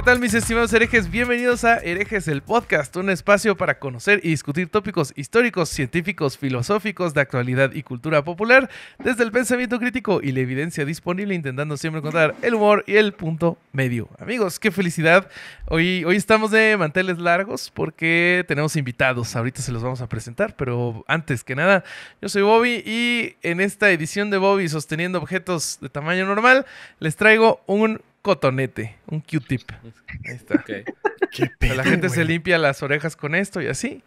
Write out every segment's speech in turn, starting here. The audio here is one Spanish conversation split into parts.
¿Qué tal mis estimados herejes? Bienvenidos a Herejes el Podcast, un espacio para conocer y discutir tópicos históricos, científicos, filosóficos de actualidad y cultura popular desde el pensamiento crítico y la evidencia disponible intentando siempre encontrar el humor y el punto medio. Amigos, qué felicidad. Hoy, hoy estamos de manteles largos porque tenemos invitados. Ahorita se los vamos a presentar, pero antes que nada, yo soy Bobby y en esta edición de Bobby sosteniendo objetos de tamaño normal les traigo un cotonete, un Q-tip. Ahí está. la gente se limpia las orejas con esto y así.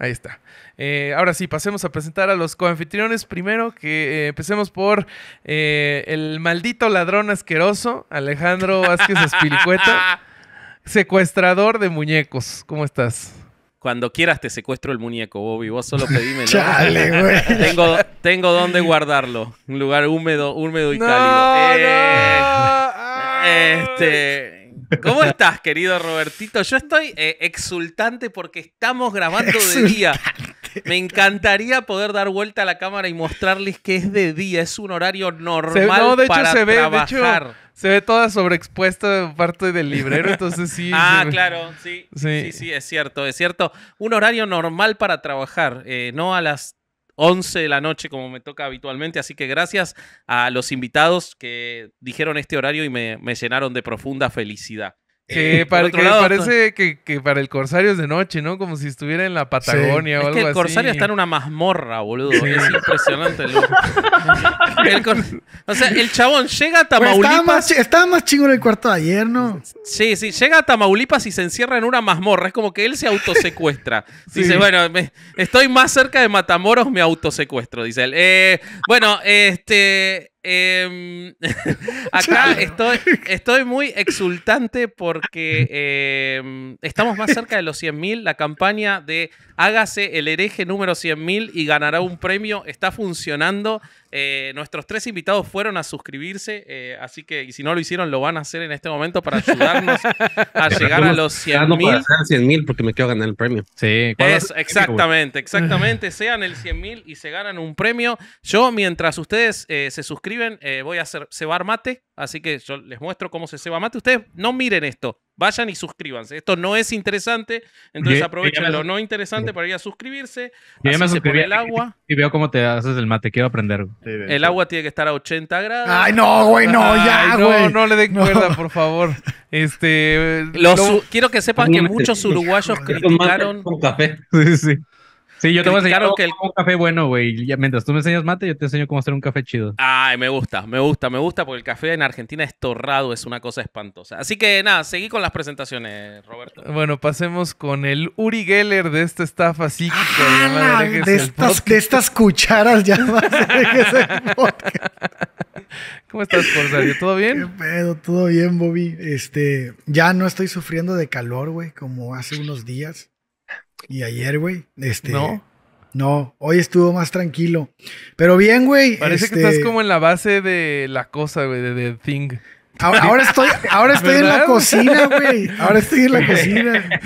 Ahí está. Eh, ahora sí, pasemos a presentar a los coanfitriones. Primero, que eh, empecemos por eh, el maldito ladrón asqueroso, Alejandro Vázquez Espilicueta, secuestrador de muñecos. ¿Cómo estás? Cuando quieras te secuestro el muñeco, Bobby. Vos solo pedíme? Chale, güey. tengo, tengo dónde guardarlo. Un lugar húmedo, húmedo y no, cálido. No. Este, ¿Cómo estás, querido Robertito? Yo estoy eh, exultante porque estamos grabando de día. Me encantaría poder dar vuelta a la cámara y mostrarles que es de día, es un horario normal para se ve, trabajar. De hecho, se ve toda sobreexpuesta parte del librero, entonces sí. ah, claro, sí, sí, sí. es cierto, es cierto. Un horario normal para trabajar, eh, no a las 11 de la noche, como me toca habitualmente. Así que gracias a los invitados que dijeron este horario y me, me llenaron de profunda felicidad. Eh, que, parece que, para el Corsario es de noche, ¿no? Como si estuviera en la Patagonia o algo así. Es que El Corsario está en una mazmorra, boludo. Es impresionante. el O sea, el chabón llega a pues, Tamaulipas. Estaba más, chingo en el cuarto de ayer, ¿no? Sí, sí. Llega a Tamaulipas y se encierra en una mazmorra. Es como que él se autosecuestra. Dice, bueno, estoy más cerca de Matamoros, me autosecuestro, dice él. Eh, bueno, este. Em, acá estoy, estoy muy exultante porque em, estamos más cerca de los 100.000. La campaña de hágase el hereje número 100.000 y ganará un premio está funcionando. Eh, nuestros tres invitados fueron a suscribirse, eh, así que si no lo hicieron, lo van a hacer en este momento para ayudarnos a llegar a los 100 mil. 100 mil porque me quiero ganar el premio. Sí, exactamente, exactamente. Sean el 100 mil y se ganan un premio. Yo, mientras ustedes eh, se suscriben, voy a hacer cebar mate, así que yo les muestro cómo se ceba mate. Ustedes no miren esto, Vayan y suscríbanse. Esto no es interesante, entonces aprovechen lo no interesante para ir a suscribirse. el agua. Y veo cómo te haces el mate, quiero aprender. el agua tiene que estar a 80 grados. Ay, no, güey, no, ya, güey. No, le den cuerda, por favor. Este, quiero que sepan que muchos este, uruguayos criticaron. Con café. Sí, sí. Sí, yo te voy a enseñar que el... un café bueno, güey. Mientras tú me enseñas mate, yo te enseño cómo hacer un café chido. Ay, me gusta, me gusta, me gusta, porque el café en Argentina es torrado, es una cosa espantosa. Así que nada, seguí con las presentaciones, Roberto. Bueno, pasemos con el Uri Geller de esta estafa psíquica. Ah, de, estas, cucharas ya más ¿Cómo estás, serio? ¿Todo bien? ¿Qué pedo? ¿Todo bien, Bobby? Este, ya no estoy sufriendo de calor, güey, como hace unos días. Y ayer, güey, este... No. No, hoy estuvo más tranquilo. Pero bien, güey. Parece que este estás como en la base de la cosa, güey, de, The Thing. Ahora, estoy, ahora estoy en la cocina, güey. Ahora estoy en la cocina.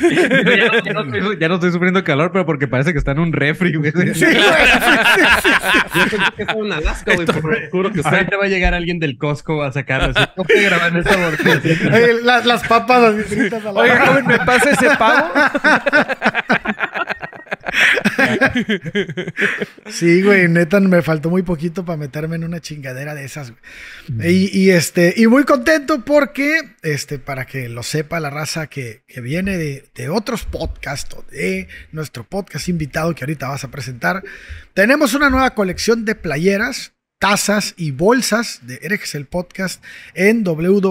Ya, no estoy, sufriendo calor, pero porque parece que está en un refri, güey. Sí, güey. Yo pensé que güey. juro que Ahorita va a llegar alguien del Costco a sacarlo. no puede las, papas así Oye, joven, ¿me pasa ese pavo? sí, güey, neta, me faltó muy poquito para meterme en una chingadera de esas, Y, este, y muy contento porque, este, para que lo sepa la raza que, viene de, de, otros podcasts, de nuestro podcast invitado que ahorita vas a presentar, tenemos una nueva colección de playeras tazas y bolsas de Erex el Podcast en www.chunchos.mx.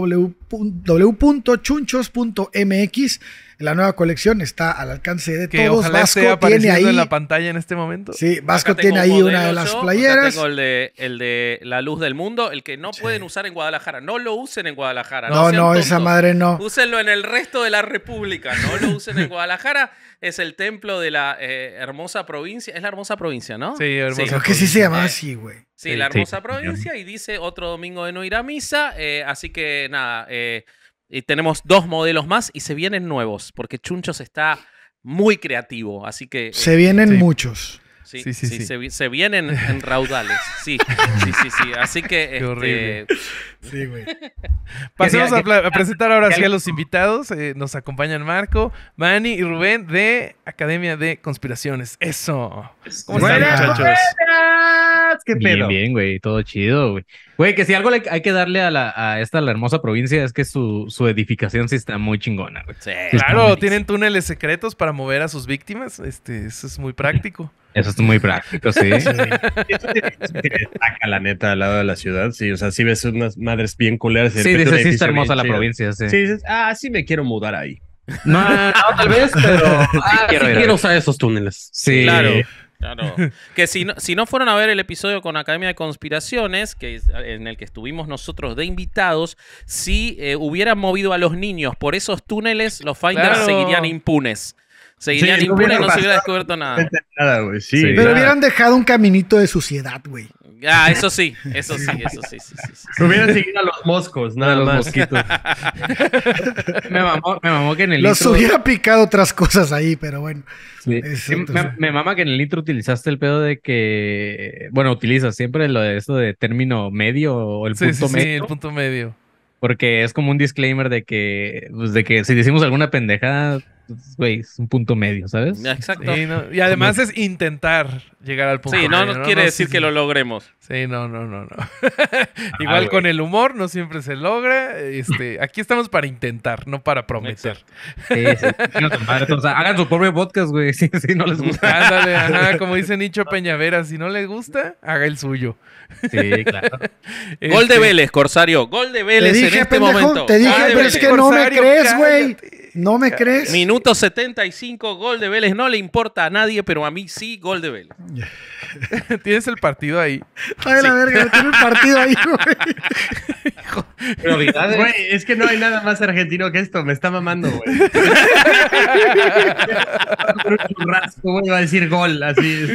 La nueva colección está al alcance de todos. Vasco tiene ahí en la pantalla en este momento. Sí, Vasco tiene ahí una de las playeras. el de, la luz del mundo, el que no pueden usar en Guadalajara. No lo usen en Guadalajara. No, no, esa madre no. Úsenlo en el resto de la República. No lo usen en Guadalajara. es el templo de la eh, hermosa provincia. Es la hermosa provincia, ¿no? Sí, hermosa. ¿Qué que sí se llama así, güey. Sí, la hermosa provincia. Y dice otro domingo de no ir a misa. Eh, así que nada, eh, y tenemos dos modelos más y se vienen nuevos, porque Chunchos está muy creativo. Así que. Eh, se vienen muchos. Sí, sí, sí, Se, vienen en raudales. Sí, sí, sí, Así que. Este, sí, güey. Pasemos a, presentar ahora sí a los invitados. nos acompañan Marco, Manny y Rubén de Academia de Conspiraciones. Eso. ¿Cómo están, bien, pedo? Bien, güey, todo chido, güey. Güey, que si algo hay que darle a, la, esta la hermosa provincia es que su, edificación sí está muy chingona, claro, tienen túneles secretos para mover a sus víctimas. Este, eso es muy práctico. Eso es muy práctico, sí. la neta, al lado de la ciudad. Sí, o sea, si ves unas madres bien culeras. Sí, este sí sí está hermosa la provincia, sí. Sí, ah, sí me quiero mudar ahí. No, tal vez, pero ah, quiero, sí quiero, usar esos túneles. Sí, claro. Claro. que si no, si no fueron a ver el episodio con Academia de Conspiraciones, que en el que estuvimos nosotros de invitados, si eh, hubieran movido a los niños por esos túneles, los Finders seguirían impunes. Seguiría sí, y no, se hubiera descubierto nada. sí, Pero hubieran dejado un caminito de suciedad, güey. Ah, eso sí, eso sí, eso sí, sí, sí, Hubieran seguido a los moscos, nada más los mosquitos. me, mamó, me mamó que en el intro... Los hubiera picado otras cosas ahí, pero bueno. Sí. me, me, mama que en el intro utilizaste el pedo de que... Bueno, utilizas siempre lo de eso de término medio o el punto medio. Sí, el punto medio. Porque es como un disclaimer de que, pues, de que si decimos alguna pendejada güey, es un punto medio, ¿sabes? Exacto. y además es intentar llegar al punto sí, medio. Sí, no nos quiere decir que lo logremos. Sí, no, no, no, no. Igual con el humor no siempre se logra. Este, aquí estamos para intentar, no para prometer. o hagan su propio podcast, güey, si, no les gusta. Ándale, ajá, como dice Nicho Peñavera, si no les gusta, haga el suyo. Sí, claro. Gol de este, Vélez, Corsario. Gol de Vélez en este momento. Te dije, pero ah, es que no me crees, güey. ¿No me crees? Minuto 75, gol de Vélez. No le importa a nadie, pero a mí sí, gol de Vélez. Tienes el partido ahí. Ay, la verga, tiene el partido ahí, güey. es que no hay nada más argentino que esto. Me está mamando, güey. va a decir gol. Así,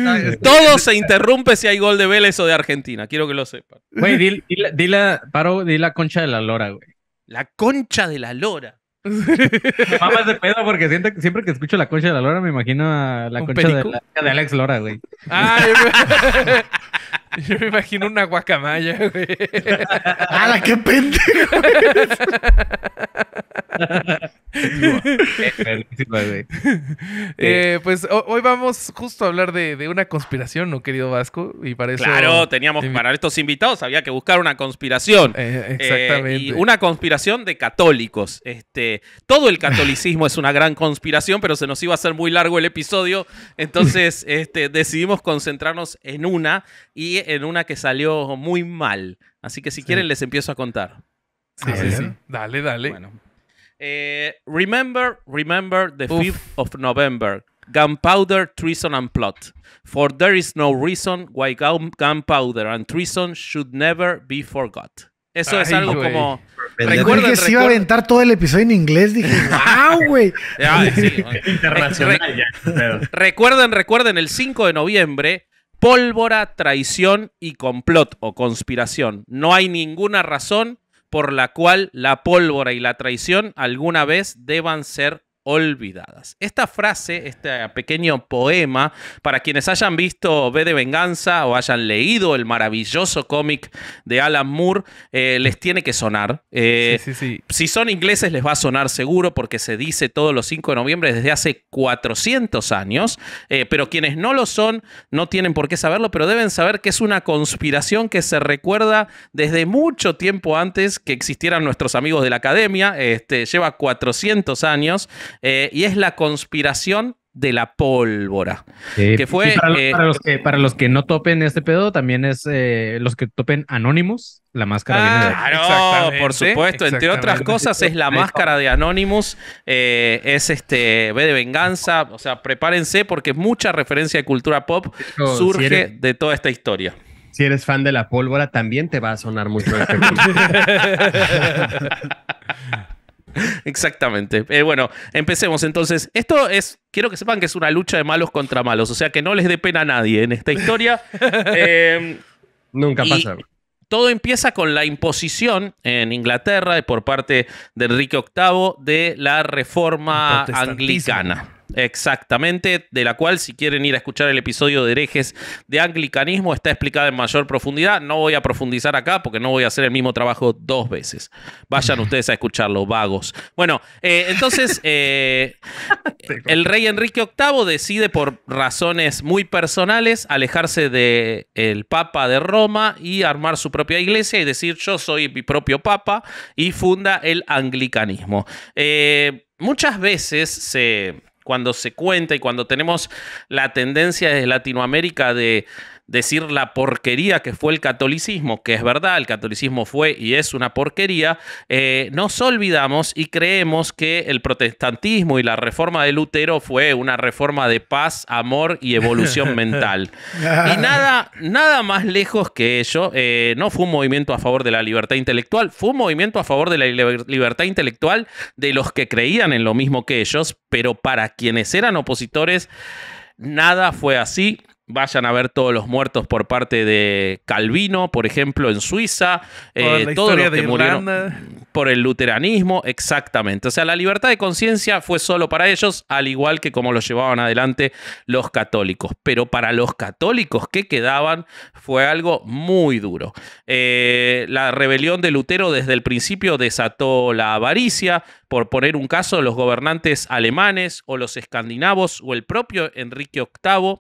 Todo se interrumpe si hay gol de Vélez o de Argentina. Quiero que lo sepan. Güey, di, paro, di la concha de la lora, güey. La concha de la lora. Mamás de pedo porque siento, siempre que escucho la concha de la lora me imagino la concha de, Alex Lora, güey. Ah, yo, me, imagino una guacamaya, güey. ¡Hala, qué pendejo! Eh, eh, pues hoy vamos justo a hablar de, una conspiración, ¿no, querido Vasco? Y para claro, teníamos para estos invitados había que buscar una conspiración. Eh, eh, exactamente. una conspiración de católicos. Este, todo el catolicismo es una gran conspiración, pero se nos iba a hacer muy largo el episodio, entonces este, decidimos concentrarnos en una y en una que salió muy mal. Así que si quieren les empiezo a contar. Ah, dale, dale. Eh, remember, remember the 5th of November. Gunpowder, treason, and plot. For there is no reason why gunpowder and treason should never be forgot. Eso es algo como. Recuerdo que se iba a aventar todo el episodio en inglés. Dije, wow, güey. Internacional Recuerden, recuerden, el 5 de noviembre, pólvora, traición y complot o conspiración. No hay ninguna razón por la cual la pólvora y la traición alguna vez deban ser olvidadas. Esta frase, este pequeño poema, para quienes hayan visto Ve de Venganza o hayan leído el maravilloso cómic de Alan Moore, eh, les tiene que sonar. Eh, si son ingleses les va a sonar seguro porque se dice todos los 5 de noviembre desde hace 400 años, eh, pero quienes no lo son no tienen por qué saberlo, pero deben saber que es una conspiración que se recuerda desde mucho tiempo antes que existieran nuestros amigos de la academia, este, lleva 400 años. Eh, y es la conspiración de la pólvora. que fue. Eh, para, los, que, no topen este pedo, también es eh, los que topen Anonymous, la máscara de Claro, por supuesto. Entre otras cosas, es la máscara de Anonymous, es este ve de venganza. O sea, prepárense porque mucha referencia de cultura pop surge de toda esta historia. Si eres fan de la pólvora, también te va a sonar mucho este Exactamente. Eh, bueno, empecemos entonces. Esto es, quiero que sepan que es una lucha de malos contra malos, o sea que no les dé pena a nadie en esta historia. Em, Nunca pasa. Todo empieza con la imposición en Inglaterra por parte de Enrique VIII de la reforma anglicana. Exactamente, de la cual si quieren ir a escuchar el episodio de herejes de anglicanismo está explicada en mayor profundidad. No voy a profundizar acá porque no voy a hacer el mismo trabajo dos veces. Vayan ustedes a escucharlo, vagos. Bueno, eh, entonces eh, el rey Enrique VIII decide por razones muy personales alejarse del Papa de Roma y armar su propia iglesia y decir yo soy mi propio Papa y funda el anglicanismo. Eh, muchas veces se cuando se cuenta y cuando tenemos la tendencia desde Latinoamérica de decir la porquería que fue el catolicismo, que es verdad, el catolicismo fue y es una porquería, eh, nos olvidamos y creemos que el protestantismo y la reforma de Lutero fue una reforma de paz, amor y evolución mental. Y nada, nada más lejos que ello, eh, no fue un movimiento a favor de la libertad intelectual, fue un movimiento a favor de la libertad intelectual de los que creían en lo mismo que ellos, pero para quienes eran opositores, nada fue así. Vayan a ver todos los muertos por parte de Calvino, por ejemplo, en Suiza, eh, todos que murieron por el luteranismo, exactamente. O sea, la libertad de conciencia fue solo para ellos, al igual que como lo llevaban adelante los católicos. Pero para los católicos que quedaban fue algo muy duro. Eh, la rebelión de Lutero desde el principio desató la avaricia, por poner un caso, los gobernantes alemanes o los escandinavos o el propio Enrique VIII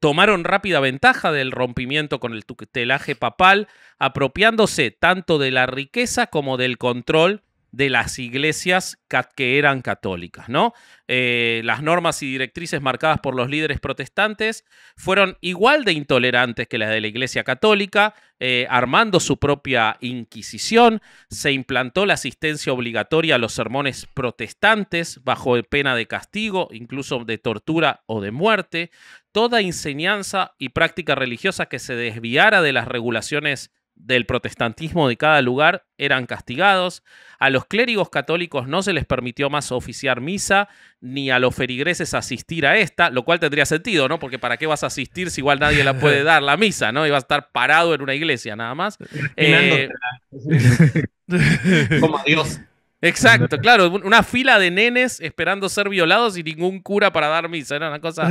tomaron rápida ventaja del rompimiento con el tutelaje papal, apropiándose tanto de la riqueza como del control de las iglesias que eran católicas, ¿no? Eh, las normas y directrices marcadas por los líderes protestantes fueron igual de intolerantes que las de la Iglesia Católica, eh, armando su propia Inquisición, se implantó la asistencia obligatoria a los sermones protestantes bajo pena de castigo, incluso de tortura o de muerte, toda enseñanza y práctica religiosa que se desviara de las regulaciones del protestantismo de cada lugar eran castigados, a los clérigos católicos no se les permitió más oficiar misa, ni a los ferigreses asistir a esta, lo cual tendría sentido, ¿no? Porque ¿para qué vas a asistir si igual nadie la puede dar la misa, ¿no? Y vas a estar parado en una iglesia nada más. Eh, Como Dios. Exacto, claro, una fila de nenes esperando ser violados y ningún cura para dar misa. Era una cosa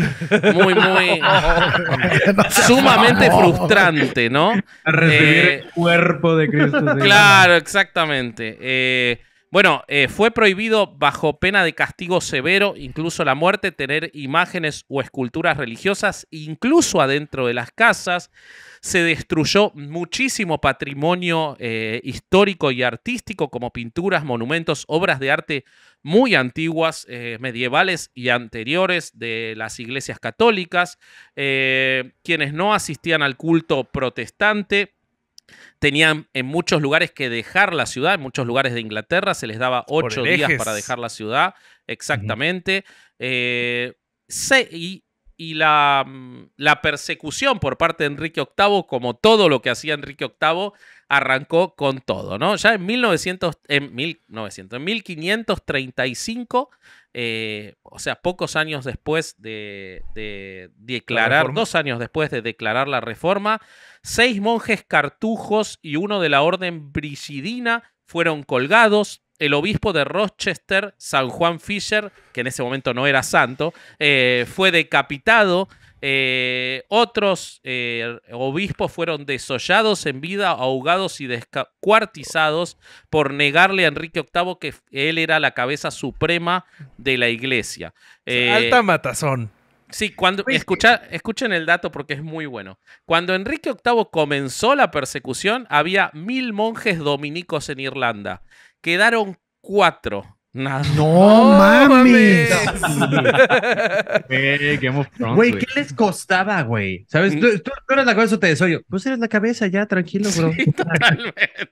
muy, muy sumamente frustrante, ¿no? recibir eh, el cuerpo de Cristo. Claro, exactamente. Eh, bueno, eh, fue prohibido bajo pena de castigo severo, incluso la muerte, tener imágenes o esculturas religiosas, incluso adentro de las casas se destruyó muchísimo patrimonio eh, histórico y artístico como pinturas, monumentos, obras de arte muy antiguas, eh, medievales y anteriores de las iglesias católicas, eh, quienes no asistían al culto protestante tenían en muchos lugares que dejar la ciudad, en muchos lugares de Inglaterra se les daba ocho días para dejar la ciudad, exactamente. y y mm, la, persecución por parte de Enrique VIII, como todo lo que hacía Enrique VIII, arrancó con todo, ¿no? Ya en, 1900, en, 1900, en 1535, eh, o sea, pocos años después de, declarar, dos años después de declarar la reforma, seis monjes cartujos y uno de la orden brisidina fueron colgados, el obispo de Rochester, San Juan Fisher, que en ese momento no era santo, eh, fue decapitado. Eh, otros eh, obispos fueron desollados en vida, ahogados y descuartizados por negarle a Enrique VIII que él era la cabeza suprema de la iglesia. Alta matazón. Sí, escuchen el dato porque es muy bueno. Cuando Enrique VIII comenzó la persecución, había mil monjes dominicos en Irlanda Quedaron cuatro. No, mames. Güey, ¿qué les costaba, güey? ¿Sabes? Mm. Tú, eras eres la cabeza o te desoyo. Pues eres la cabeza ya, tranquilo, bro. totalmente.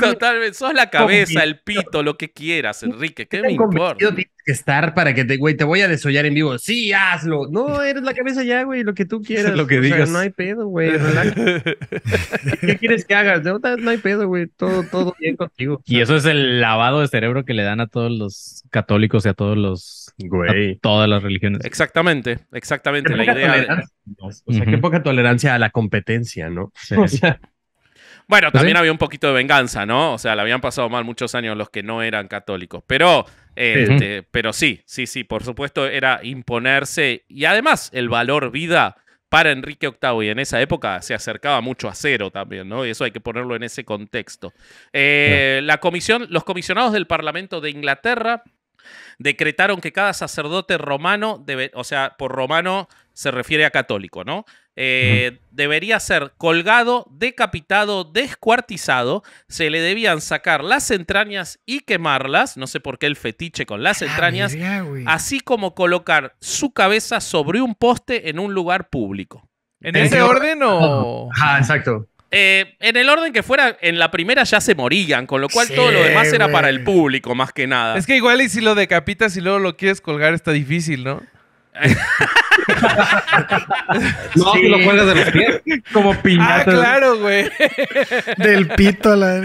totalmente. Sos la cabeza, el pito, lo que quieras, Enrique. ¿Qué me importa? estar para que te, güey, te voy a desollar en vivo. Sí, hazlo. No, eres la cabeza ya, güey, lo que tú quieras. lo que digas. no hay pedo, güey. ¿Qué quieres que hagas? No, hay pedo, güey. Todo, todo bien contigo. Y eso es el lavado de cerebro que le dan a todos los católicos y a todos los. Güey. todas las religiones. Exactamente, exactamente. La idea. es O sea, qué poca tolerancia a la competencia, ¿no? Bueno, ¿Ah, también había un poquito de venganza, ¿no? O sea, le habían pasado mal muchos años los que no eran católicos. Pero, sí. Este, pero sí, sí, sí, por supuesto era imponerse. Y además, el valor vida para Enrique VIII en esa época se acercaba mucho a cero también, ¿no? Y eso hay que ponerlo en ese contexto. Eh, la comisión, los comisionados del Parlamento de Inglaterra decretaron que cada sacerdote romano, debe, o sea, por romano se refiere a católico, ¿no? Eh, debería ser colgado, decapitado, descuartizado, se le debían sacar las entrañas y quemarlas, no sé por qué el fetiche con las entrañas, así como colocar su cabeza sobre un poste en un lugar público. ¿En ese orden o...? Ah, exacto. Eh, en el orden que fuera, en la primera ya se morían, con lo cual todo lo demás era para el público más que nada. Es que igual y si lo decapitas y luego lo quieres colgar está difícil, ¿no? no, lo cuelgas de los pies. Como piñata. Ah, claro, güey. Del pito a la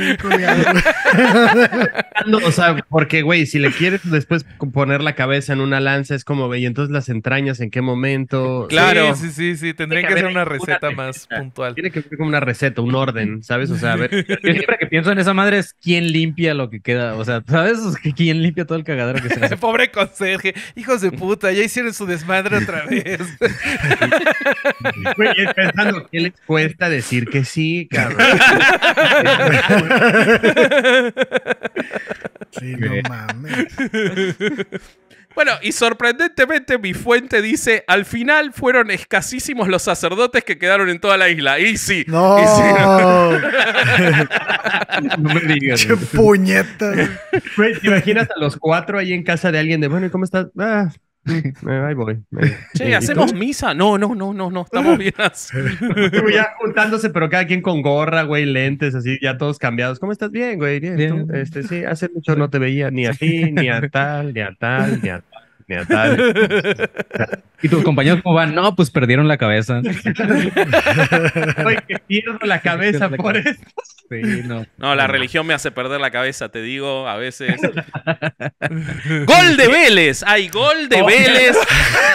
O sea, porque, güey, si le quieres después poner la cabeza en una lanza, es como, güey, entonces las entrañas, ¿en qué momento? Claro. Sí, sí, sí. sí. Tendrían que, ser una receta, más puntual. Tiene que ser como una receta, un orden, ¿sabes? O sea, a ver. Yo siempre que pienso en esa madre es quién limpia lo que queda. O sea, ¿sabes? ¿Quién limpia todo el cagadero que se hace? Pobre conserje. Hijos de puta, ya hicieron su madre, otra vez. pensando, ¿qué les cuesta decir que sí, cabrón? sí, no mames. Bueno, y sorprendentemente mi fuente dice, al final fueron escasísimos los sacerdotes que quedaron en toda la isla. Y sí. No. no. me digas. Qué puñeta. ¿Te imaginas a los cuatro ahí en casa de alguien de, bueno, cómo estás? Ah, ahí voy. Che, ¿hacemos misa? No, no, no, no, no, estamos bien ya juntándose, pero cada quien con gorra, güey, lentes, así, ya todos cambiados. ¿Cómo estás? Bien, güey, bien. Este, sí, hace mucho no te veía ni a ti, ni a tal, ni a tal, ni a tal. ¿Y tus compañeros cómo van? No, pues perdieron la cabeza. Ay, que pierdo la cabeza por Sí, no. no, la religión me hace perder la cabeza, te digo, a veces. ¡Gol de Vélez! ay gol de oh, Vélez!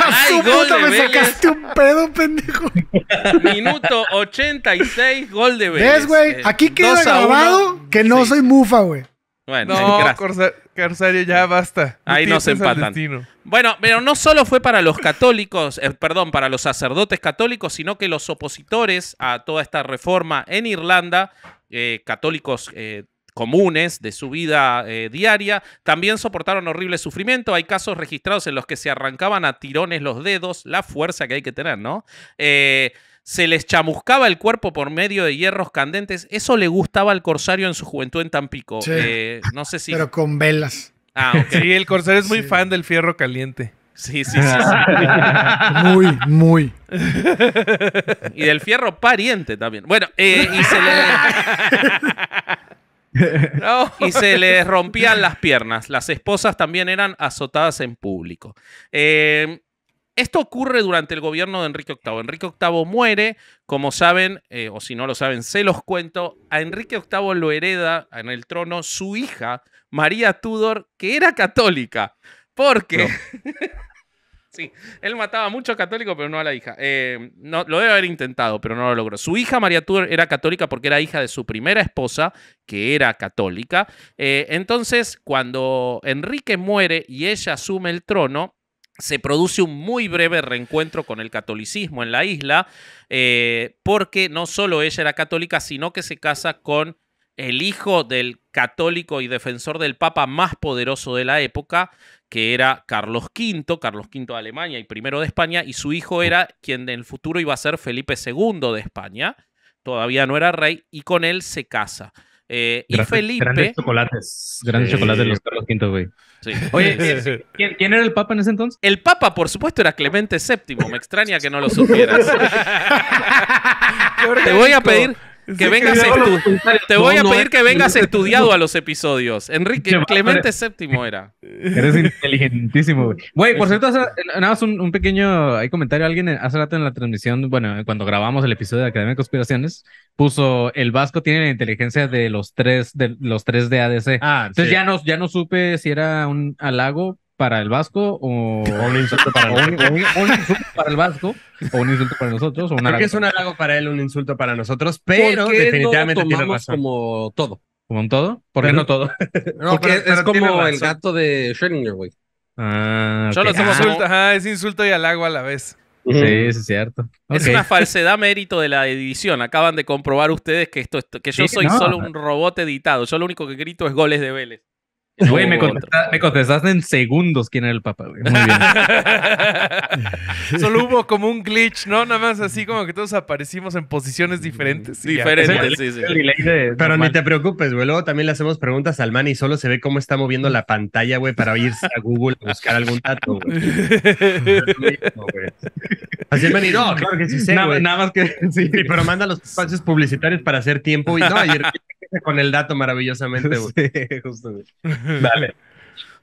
Ay, gol de me Vélez! sacaste un pedo, pendejo! Minuto 86, gol de Vélez. ¿Ves, güey? Eh, Aquí queda grabado que no soy mufa, güey. Bueno, no, Corsario, ya basta. Ahí nos empatan. Bueno, pero no solo fue para los católicos, eh, perdón, para los sacerdotes católicos, sino que los opositores a toda esta reforma en Irlanda, eh, católicos eh, comunes de su vida diaria, también soportaron horrible sufrimiento. Hay casos registrados en los que se arrancaban a tirones los dedos, la fuerza que hay que tener, ¿no? Eh, se les chamuscaba el cuerpo por medio de hierros candentes. Eso le gustaba al corsario en su juventud en Tampico. Eh, no sé si. Pero con velas. Ah, Sí, el corsario es muy fan del fierro caliente. Sí, sí, sí, muy, muy. Y del fierro pariente también. Bueno, eh, y se le. Y se rompían las piernas. Las esposas también eran azotadas en público. Eh, esto ocurre durante el gobierno de Enrique VIII. Enrique VIII muere, como saben, eh, o si no lo saben, se los cuento. A Enrique VIII lo hereda en el trono su hija, María Tudor, que era católica. Porque. sí, él mataba a muchos católicos, pero no a la hija. Eh, no, lo debe haber intentado, pero no lo logró. Su hija, María Tudor, era católica porque era hija de su primera esposa, que era católica. Eh, entonces, cuando Enrique muere y ella asume el trono, se produce un muy breve reencuentro con el catolicismo en la isla, eh, porque no solo ella era católica, sino que se casa con el hijo del católico y defensor del Papa más poderoso de la época, que era Carlos V, Carlos V de Alemania y primero de España, y su hijo era quien en el futuro iba a ser Felipe II de España, todavía no era rey, y con él se casa. Eh, y Felipe. Grandes chocolates. Grandes chocolates de los Carlos V, güey. Oye, ¿quién, ¿quién, era el Papa en ese entonces? El Papa, por supuesto, era Clemente VII. Me extraña que no lo supieras. te voy a pedir, que vengas Te voy a pedir que vengas estudiado a los episodios. Enrique Clemente VII era. Eres inteligentísimo, güey. Güey, por cierto, eh, nada más un, pequeño hay comentario. Alguien eh, hace rato en la transmisión, bueno, eh, cuando grabamos el episodio de Academia de Conspiraciones, puso el Vasco tiene la inteligencia de los tres, de los tres de ADC. Ah, Entonces ya, no, ya no supe si era un halago para el Vasco o, un insulto para, para el Vasco o un insulto para nosotros. O Creo que es un halago para él, un insulto para nosotros, pero definitivamente tiene más como todo. ¿Como un todo? ¿Por qué no todo? no, Porque es como el gato de Schrödinger, güey. Ah, Solo insulto, es insulto y halago a la vez. Sí, es cierto. Es una falsedad mérito de la edición. Acaban de comprobar ustedes que esto, que yo soy solo un robot editado. Yo lo único que grito es goles de Vélez. Güey, me, contestaste en segundos quién era el papá, güey. Muy bien. Solo hubo como un glitch, ¿no? Nada más así como que todos aparecimos en posiciones diferentes. Diferentes, sí, sí. Pero ni te preocupes, güey. Luego también le hacemos preguntas al man y solo se ve cómo está moviendo la pantalla, güey, para irse a Google a buscar algún dato, Así el man y no, claro que sí sé, nada más que... Sí, pero manda los espacios publicitarios para hacer tiempo y no, ayer con el dato maravillosamente, justo.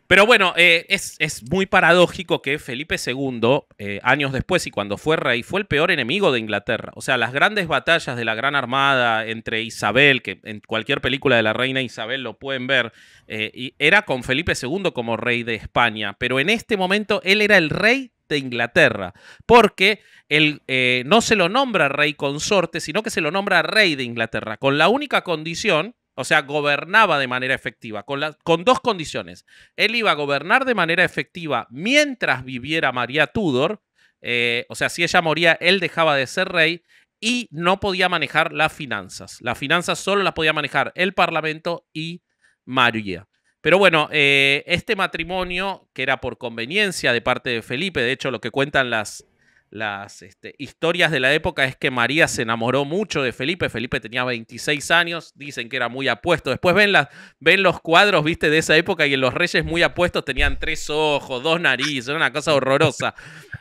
Pero bueno, eh, es, muy paradójico que Felipe II, eh, años después y cuando fue rey, fue el peor enemigo de Inglaterra. O sea, las grandes batallas de la Gran Armada entre Isabel, que en cualquier película de la reina Isabel lo pueden ver, eh, y era con Felipe II como rey de España. Pero en este momento él era el rey de Inglaterra, porque él, eh, no se lo nombra rey consorte, sino que se lo nombra rey de Inglaterra, con la única condición, o sea, gobernaba de manera efectiva, con, dos condiciones. Él iba a gobernar de manera efectiva mientras viviera María Tudor, eh, o sea, si ella moría, él dejaba de ser rey y no podía manejar las finanzas. Las finanzas solo las podía manejar el Parlamento y María. Pero bueno, eh, este matrimonio, que era por conveniencia de parte de Felipe, de hecho lo que cuentan las las este, historias de la época es que María se enamoró mucho de Felipe. Felipe tenía 26 años, dicen que era muy apuesto. Después ven, ven los cuadros, viste, de esa época y en los reyes muy apuestos tenían tres ojos, dos narices, era una cosa horrorosa.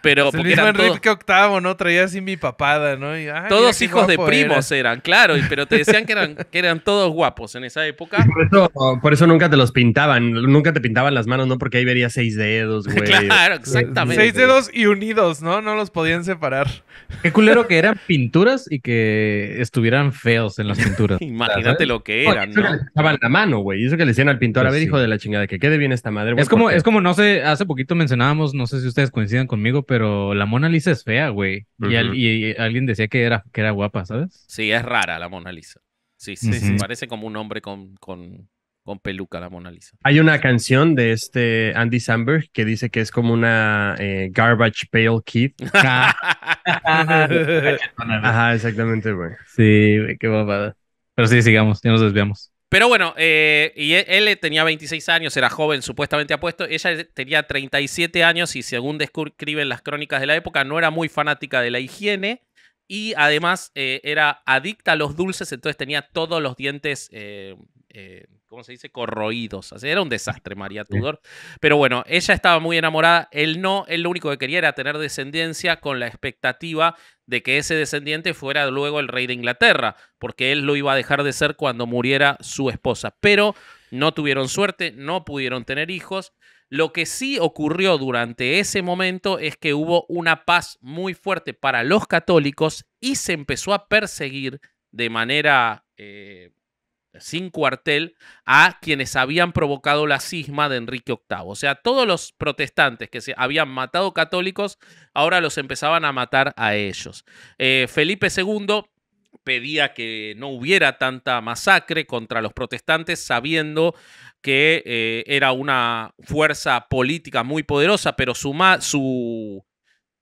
Pero el mismo Enrique Octavo, ¿no? Traía así mi papada, ¿no? todos hijos de primos eran, claro, pero te decían que eran, que eran todos guapos en esa época. Por eso, por eso, nunca te los pintaban, nunca te pintaban las manos, ¿no? Porque ahí vería seis dedos, claro, exactamente. Seis dedos y unidos, ¿no? No los podían separar. Qué culero que eran pinturas y que estuvieran feos en las pinturas. Imagínate lo que eran, ¿no? Estaban la mano, güey. Eso que le decían al pintor, a ver, pues hijo de la chingada, que quede bien esta madre. Güey, es como, es como, no sé, hace poquito mencionábamos, no sé si ustedes coincidan conmigo, pero la Mona Lisa es fea, güey. y, alguien decía que era, que era guapa, ¿sabes? Sí, es rara la Mona Lisa. Sí, sí, sí. Parece como un hombre con con peluca la Mona Lisa. Hay una canción de este Andy Samberg que dice que es como una eh, garbage pail kid. Ajá, exactamente, güey. Sí, qué babada. Pero sí, sigamos, ya nos desviamos. Pero bueno, eh, y e, él tenía 26 años, era joven, supuestamente apuesto. Ella tenía 37 años y según describen las crónicas de la época, no era muy fanática de la higiene y además eh, era adicta a los dulces, entonces tenía todos los dientes ¿cómo se dice? Corroídos. era un desastre María Tudor. Pero bueno, ella estaba muy enamorada, él no, él lo único que quería era tener descendencia con la expectativa de que ese descendiente fuera luego el rey de Inglaterra, porque él lo iba a dejar de ser cuando muriera su esposa. Pero no tuvieron suerte, no pudieron tener hijos. Lo que sí ocurrió durante ese momento es que hubo una paz muy fuerte para los católicos y se empezó a perseguir de manera eh, sin cuartel a quienes habían provocado la cisma de Enrique VIII. O sea, todos los protestantes que se habían matado católicos, ahora los empezaban a matar a ellos. Eh, Felipe II pedía que no hubiera tanta masacre contra los protestantes, sabiendo que eh, era una fuerza política muy poderosa, pero su, su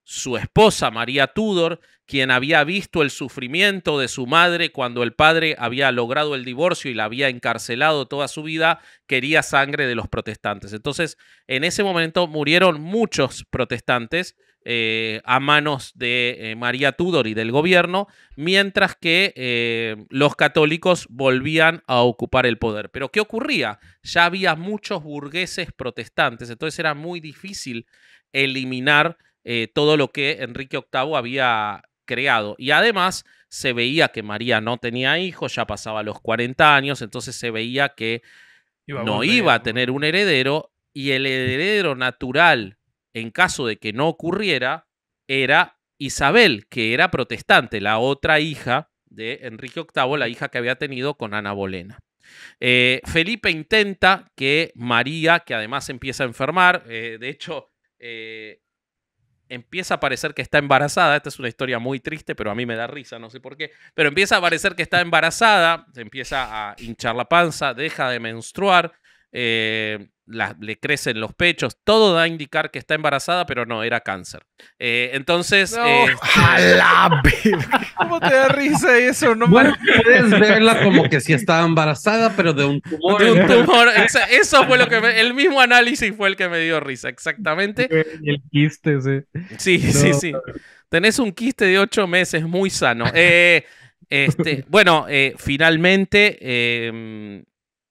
su esposa María Tudor, quien había visto el sufrimiento de su madre cuando el padre había logrado el divorcio y la había encarcelado toda su vida, quería sangre de los protestantes. Entonces, en ese momento murieron muchos protestantes eh, a manos de eh, María Tudor y del gobierno, mientras que eh, los católicos volvían a ocupar el poder. Pero ¿qué ocurría? Ya había muchos burgueses protestantes, entonces era muy difícil eliminar eh, todo lo que Enrique VIII había creado. Y además se veía que María no tenía hijos, ya pasaba los 40 años, entonces se veía que no iba a tener un heredero y el heredero natural, en caso de que no ocurriera, era Isabel, que era protestante, la otra hija de Enrique VIII, la hija que había tenido con Ana Bolena. Eh, Felipe intenta que María, que además empieza a enfermar, eh, de hecho, empieza a parecer que está embarazada. Esta es una historia muy triste, pero a mí me da risa, no sé por qué. Pero empieza a parecer que está embarazada, se empieza a hinchar la panza, deja de menstruar, eh, le crecen los pechos, todo da a indicar que está embarazada, pero no, era cáncer. Eh, entonces... Este ¿Cómo te da risa eso? No puedes verla como que si estaba embarazada, pero de un tumor. un tumor, eso fue lo que El mismo análisis fue el que me dio risa, exactamente. El quiste, sí. Sí, sí, sí. Tenés un quiste de ocho meses, muy sano. Eh, este, bueno, finalmente em,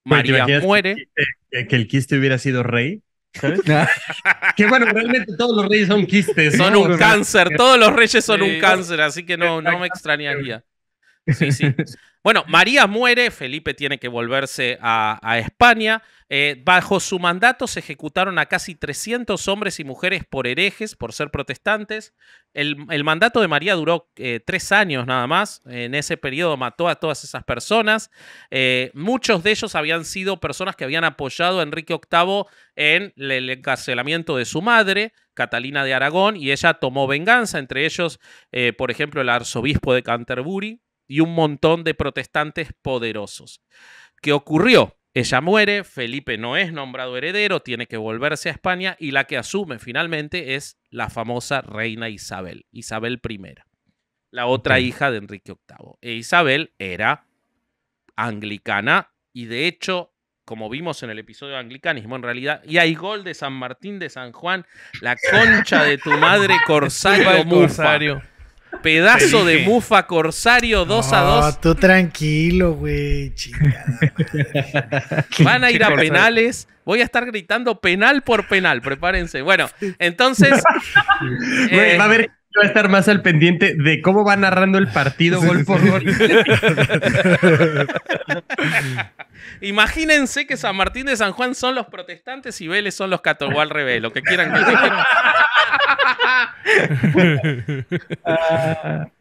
María muere. Que, el quiste hubiera sido rey. Ah. que bueno, realmente todos los reyes son quistes. Son un cáncer, todos los reyes son un cáncer, así que no, no me extrañaría. Bueno, María muere, Felipe tiene que volverse a, España. Eh, bajo su mandato se ejecutaron a casi 300 hombres y mujeres por herejes, por ser protestantes. El, mandato de María duró eh, tres años nada más. En ese periodo mató a todas esas personas. Eh, muchos de ellos habían sido personas que habían apoyado a Enrique VIII en el encarcelamiento de su madre. Catalina de Aragón y ella tomó venganza, entre ellos, por ejemplo, el arzobispo de Canterbury, y un montón de protestantes poderosos. ¿Qué ocurrió? Ella muere, Felipe no es nombrado heredero, tiene que volverse a España y la que asume finalmente es la famosa reina Isabel, Isabel I, la otra hija de Enrique VIII. E Isabel era anglicana y de hecho, como vimos en el episodio de anglicanismo, en realidad, y hay gol de San Martín de San Juan, la concha de tu madre, corsario, corsario. Pedazo de bufa corsario 2 a 2. Tú tranquilo, güey. Van a ir a penales. Voy a estar gritando penal por penal. Prepárense. Bueno, entonces. va a eh, a estar más al pendiente de cómo va narrando el partido gol por gol. Imagínense que San Martín de San Juan son los protestantes y Vélez son los católicos, al revés, lo que quieran. Que quieran.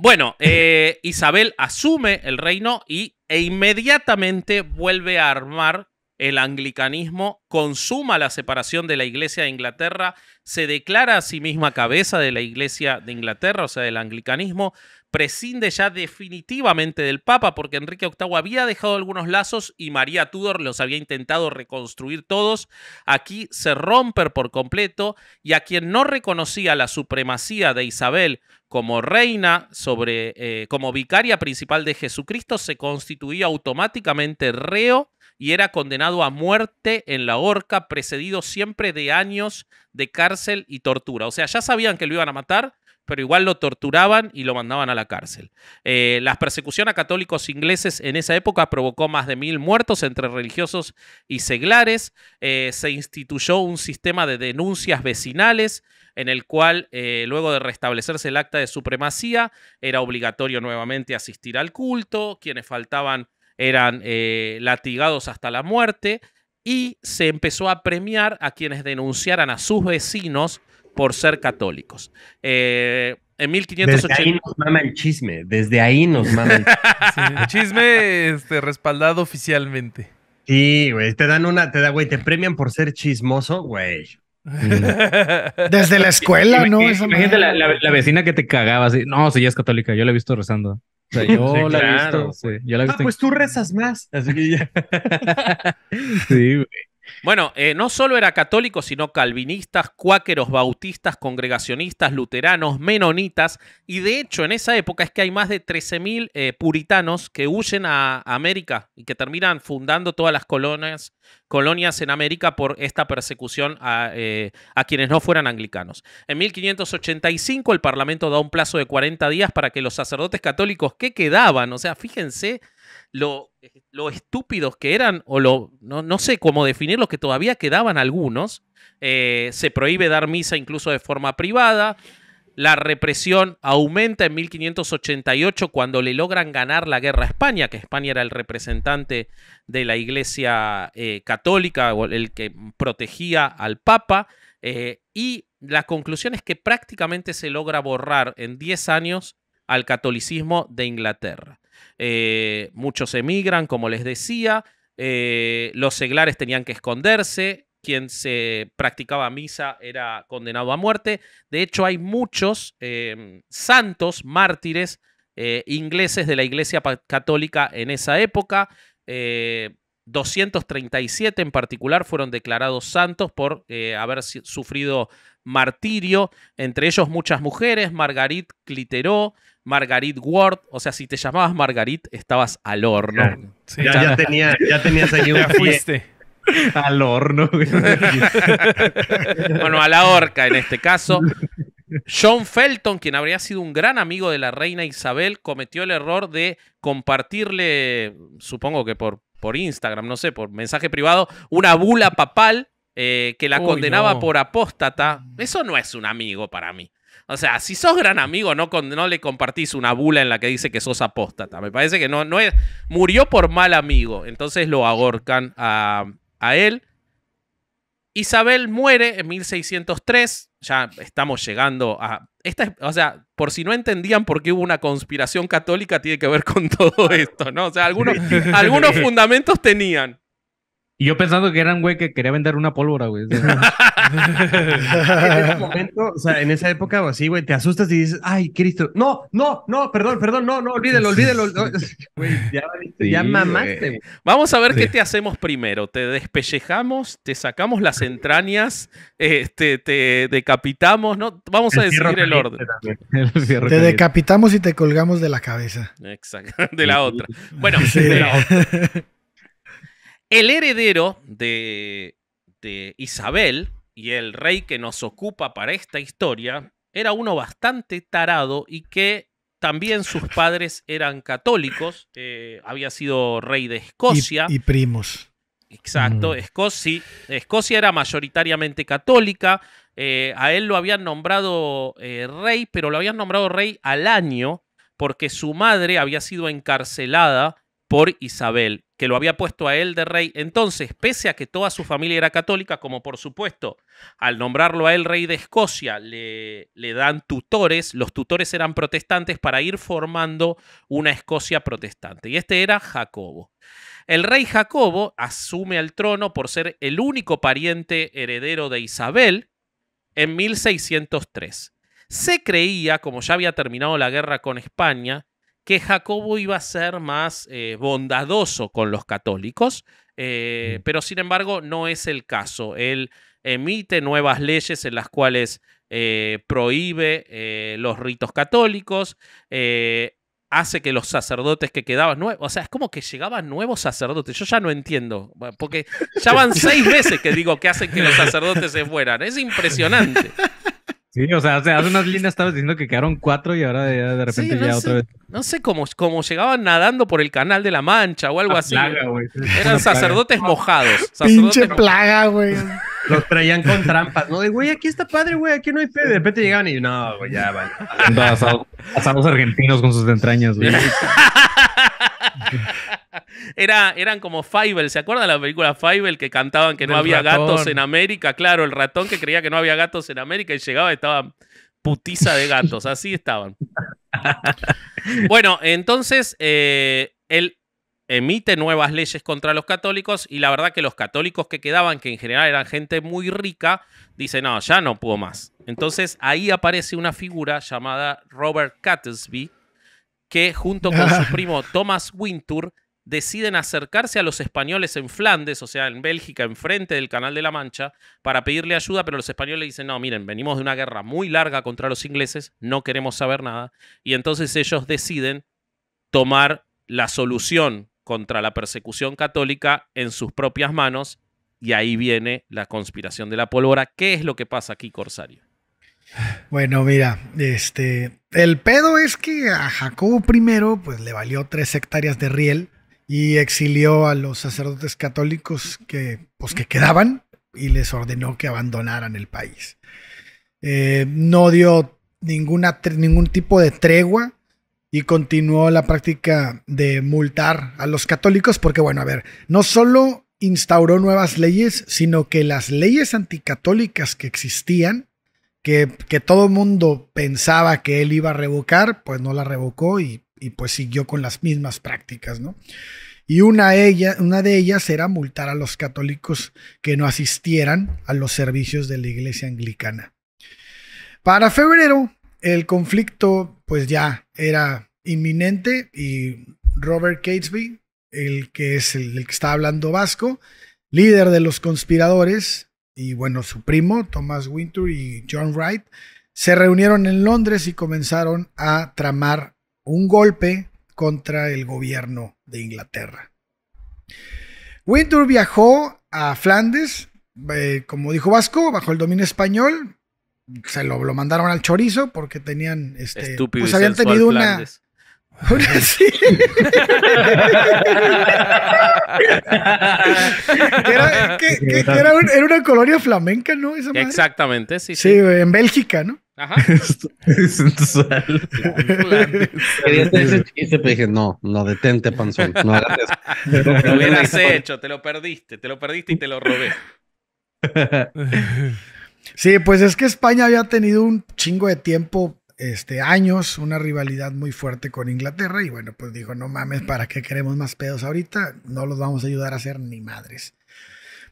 Bueno, eh, Isabel asume el reino y, e inmediatamente vuelve a armar el anglicanismo, consuma la separación de la Iglesia de Inglaterra, se declara a sí misma cabeza de la Iglesia de Inglaterra, o sea, del anglicanismo, prescinde ya definitivamente del Papa porque Enrique VIII había dejado algunos lazos y María Tudor los había intentado reconstruir todos. Aquí se rompe por completo y a quien no reconocía la supremacía de Isabel como reina sobre, eh, como vicaria principal de Jesucristo, se constituía automáticamente reo y era condenado a muerte en la horca, precedido siempre de años de cárcel y tortura. O sea, ya sabían que lo iban a matar, pero igual lo torturaban y lo mandaban a la cárcel. Eh, la persecución a católicos ingleses en esa época provocó más de mil muertos entre religiosos y seglares. Eh, se instituyó un sistema de denuncias vecinales en el cual, eh, luego de restablecerse el acta de supremacía, era obligatorio nuevamente asistir al culto, quienes faltaban eran latigados hasta la muerte, y se empezó a premiar a quienes denunciaran a sus vecinos por ser católicos. Eh, en 1580. Desde ahí nos mama el chisme, desde ahí nos mama el chisme. Este, respaldado oficialmente. Sí, güey, te dan una, te da, güey, te premian por ser chismoso, güey. Desde la escuela, ¿no? Imagínate la, vecina que te cagaba así. No, si ya es católica, yo la he visto rezando. O sea, yo la he visto. ah, pues tú rezas más. Así que ya. sí, güey. Bueno, eh, no solo era católico, sino calvinistas, cuáqueros, bautistas, congregacionistas, luteranos, menonitas, y de hecho en esa época es que hay más de 13.000 eh, puritanos que huyen a América y que terminan fundando todas las colonias, colonias en América por esta persecución a, eh, a quienes no fueran anglicanos. En 1585 el Parlamento da un plazo de 40 días para que los sacerdotes católicos que quedaban, o sea, fíjense eh, lo, estúpidos que eran, o lo, no, sé cómo los que todavía quedaban algunos. Eh, se prohíbe dar misa incluso de forma privada. La represión aumenta en 1588 cuando le logran ganar la guerra a España, que España era el representante de la Iglesia eh, Católica, el que protegía al Papa. y la conclusión es que prácticamente se logra borrar en 10 años al catolicismo de Inglaterra. Eh, muchos emigran, como les decía. Eh, los seglares tenían que esconderse. Quien se practicaba misa era condenado a muerte. De hecho, hay muchos em, santos, mártires eh, ingleses de la Iglesia Católica en esa época. 237 en particular fueron declarados santos por haber sufrido martirio, entre ellos muchas mujeres, Margarit Cliteró, Margaret Ward. O sea, si te llamabas Margarit, estabas al horno. Ya, ya, tenía, tenías ahí un fuiste. Al horno. bueno, a la horca en este caso. John Felton, quien habría sido un gran amigo de la reina Isabel, cometió el error de compartirle, supongo que por, por Instagram, no sé, por mensaje privado, una bula papal eh, que la condenaba por apóstata. Eso no es un amigo para mí. O sea, si sos gran amigo, no, le compartís una bula en la que dice que sos apóstata. Me parece que no, no es. Murió por mal amigo. Entonces lo ahorcan a, él. Isabel muere en 1603. Ya estamos llegando a. Esta, o sea, por si no entendían por qué hubo una conspiración católica, tiene que ver con todo esto, ¿no? O sea, algunos, algunos fundamentos tenían. Y yo pensando que era güey que quería vender una pólvora, güey. en ese momento, o sea, en esa época o así, güey, te asustas y dices, ay, Cristo, no, no, no, perdón, perdón, no, no, olvídelo, olvídelo. ya, mamaste. Vamos a ver qué te hacemos primero. Te despellejamos, te sacamos las entrañas, este te, decapitamos, ¿no? Vamos a decir el orden. te decapitamos y te colgamos de la cabeza. Exacto, de la otra. Bueno, El heredero de, de Isabel, y el rey que nos ocupa para esta historia era uno bastante tarado y que también sus padres eran católicos, eh, había sido rey de Escocia. Y, primos. Exacto, mm. Escocia, era mayoritariamente católica, eh, a él lo habían nombrado eh, rey, pero lo habían nombrado rey al año porque su madre había sido encarcelada por Isabel, que lo había puesto a él de rey. Entonces, pese a que toda su familia era católica, como por supuesto, al nombrarlo a él rey de Escocia, le, dan tutores, los tutores eran protestantes para ir formando una Escocia protestante. Y este era Jacobo. El rey Jacobo asume el trono por ser el único pariente heredero de Isabel en 1603. Se creía, como ya había terminado la guerra con España, que Jacobo iba a ser más eh, bondadoso con los católicos, eh, pero sin embargo no es el caso. Él emite nuevas leyes en las cuales eh, prohíbe los ritos católicos, hace que los sacerdotes que quedaban nuevos, o sea, es como que llegaban nuevos sacerdotes, yo ya no entiendo, porque ya van seis veces que digo que hacen que los sacerdotes se fueran, es impresionante. Sí, o sea, hace unas líneas estabas diciendo que quedaron cuatro y ahora de, de repente ya otra vez. No sé cómo, cómo llegaban nadando por el canal de la Mancha o algo así. Plaga, Eran sacerdotes mojados. Pinche plaga, güey. Los traían con trampas, ¿no? De, güey, aquí está padre, güey, aquí no hay pedo. De repente llegaban y, no, güey, ya, vaya. Asados, argentinos con sus entrañas, güey. Era, eran como Fievel, ¿se acuerdan de la película Fievel que cantaban que no había gatos en América? Claro, el ratón que creía que no había gatos en América y llegaba y estaba putiza de gatos, así estaban. bueno, entonces eh, él emite nuevas leyes contra los católicos y la verdad que los católicos que quedaban, que en general eran gente muy rica, dicen, no, ya no puedo más. Entonces ahí aparece una figura llamada Robert Catesby, que junto con su primo Thomas Wintour deciden acercarse a los españoles en Flandes, o sea, en Bélgica, enfrente del Canal de la Mancha, para pedirle ayuda, pero los españoles dicen, no, miren, venimos de una guerra muy larga contra los ingleses, no queremos saber nada, y entonces ellos deciden tomar la solución contra la persecución católica en sus propias manos, y ahí viene la conspiración de la pólvora. ¿Qué es lo que pasa aquí, Corsario? Bueno, mira, este, el pedo es que a Jacobo I pues le valió tres hectáreas de riel y exilió a los sacerdotes católicos que, pues, que quedaban y les ordenó que abandonaran el país. Eh, no dio ninguna, ningún tipo de tregua y continuó la práctica de multar a los católicos porque, bueno, a ver, no solo instauró nuevas leyes, sino que las leyes anticatólicas que existían, que, que todo mundo pensaba que él iba a revocar, pues no la revocó y y pues siguió con las mismas prácticas, ¿no? Y una, ella, una de ellas era multar a los católicos que no asistieran a los servicios de la iglesia anglicana. Para febrero, el conflicto pues ya era inminente y Robert Catesby, el que es el, el que está hablando vasco, líder de los conspiradores, y bueno, su primo, Thomas Winter y John Wright, se reunieron en Londres y comenzaron a tramar un golpe contra el gobierno de Inglaterra. Winter viajó a Flandes, eh, como dijo Vasco, bajo el dominio español. Se lo, mandaron al chorizo porque tenían. Este, Estúpido pues habían tenido una. era, que, era, una colonia flamenca, ¿no? Exactamente, sí. Sí, en Bélgica, ¿no? Ajá. ese no, no, detente, panzón. No Lo hubieras hecho, te lo perdiste, te lo perdiste y te lo robé. Sí, pues es que España había tenido un chingo de tiempo, este, años, una rivalidad muy fuerte con Inglaterra y bueno, pues dijo, no mames, ¿para qué queremos más pedos ahorita? No los vamos a ayudar a hacer ni madres.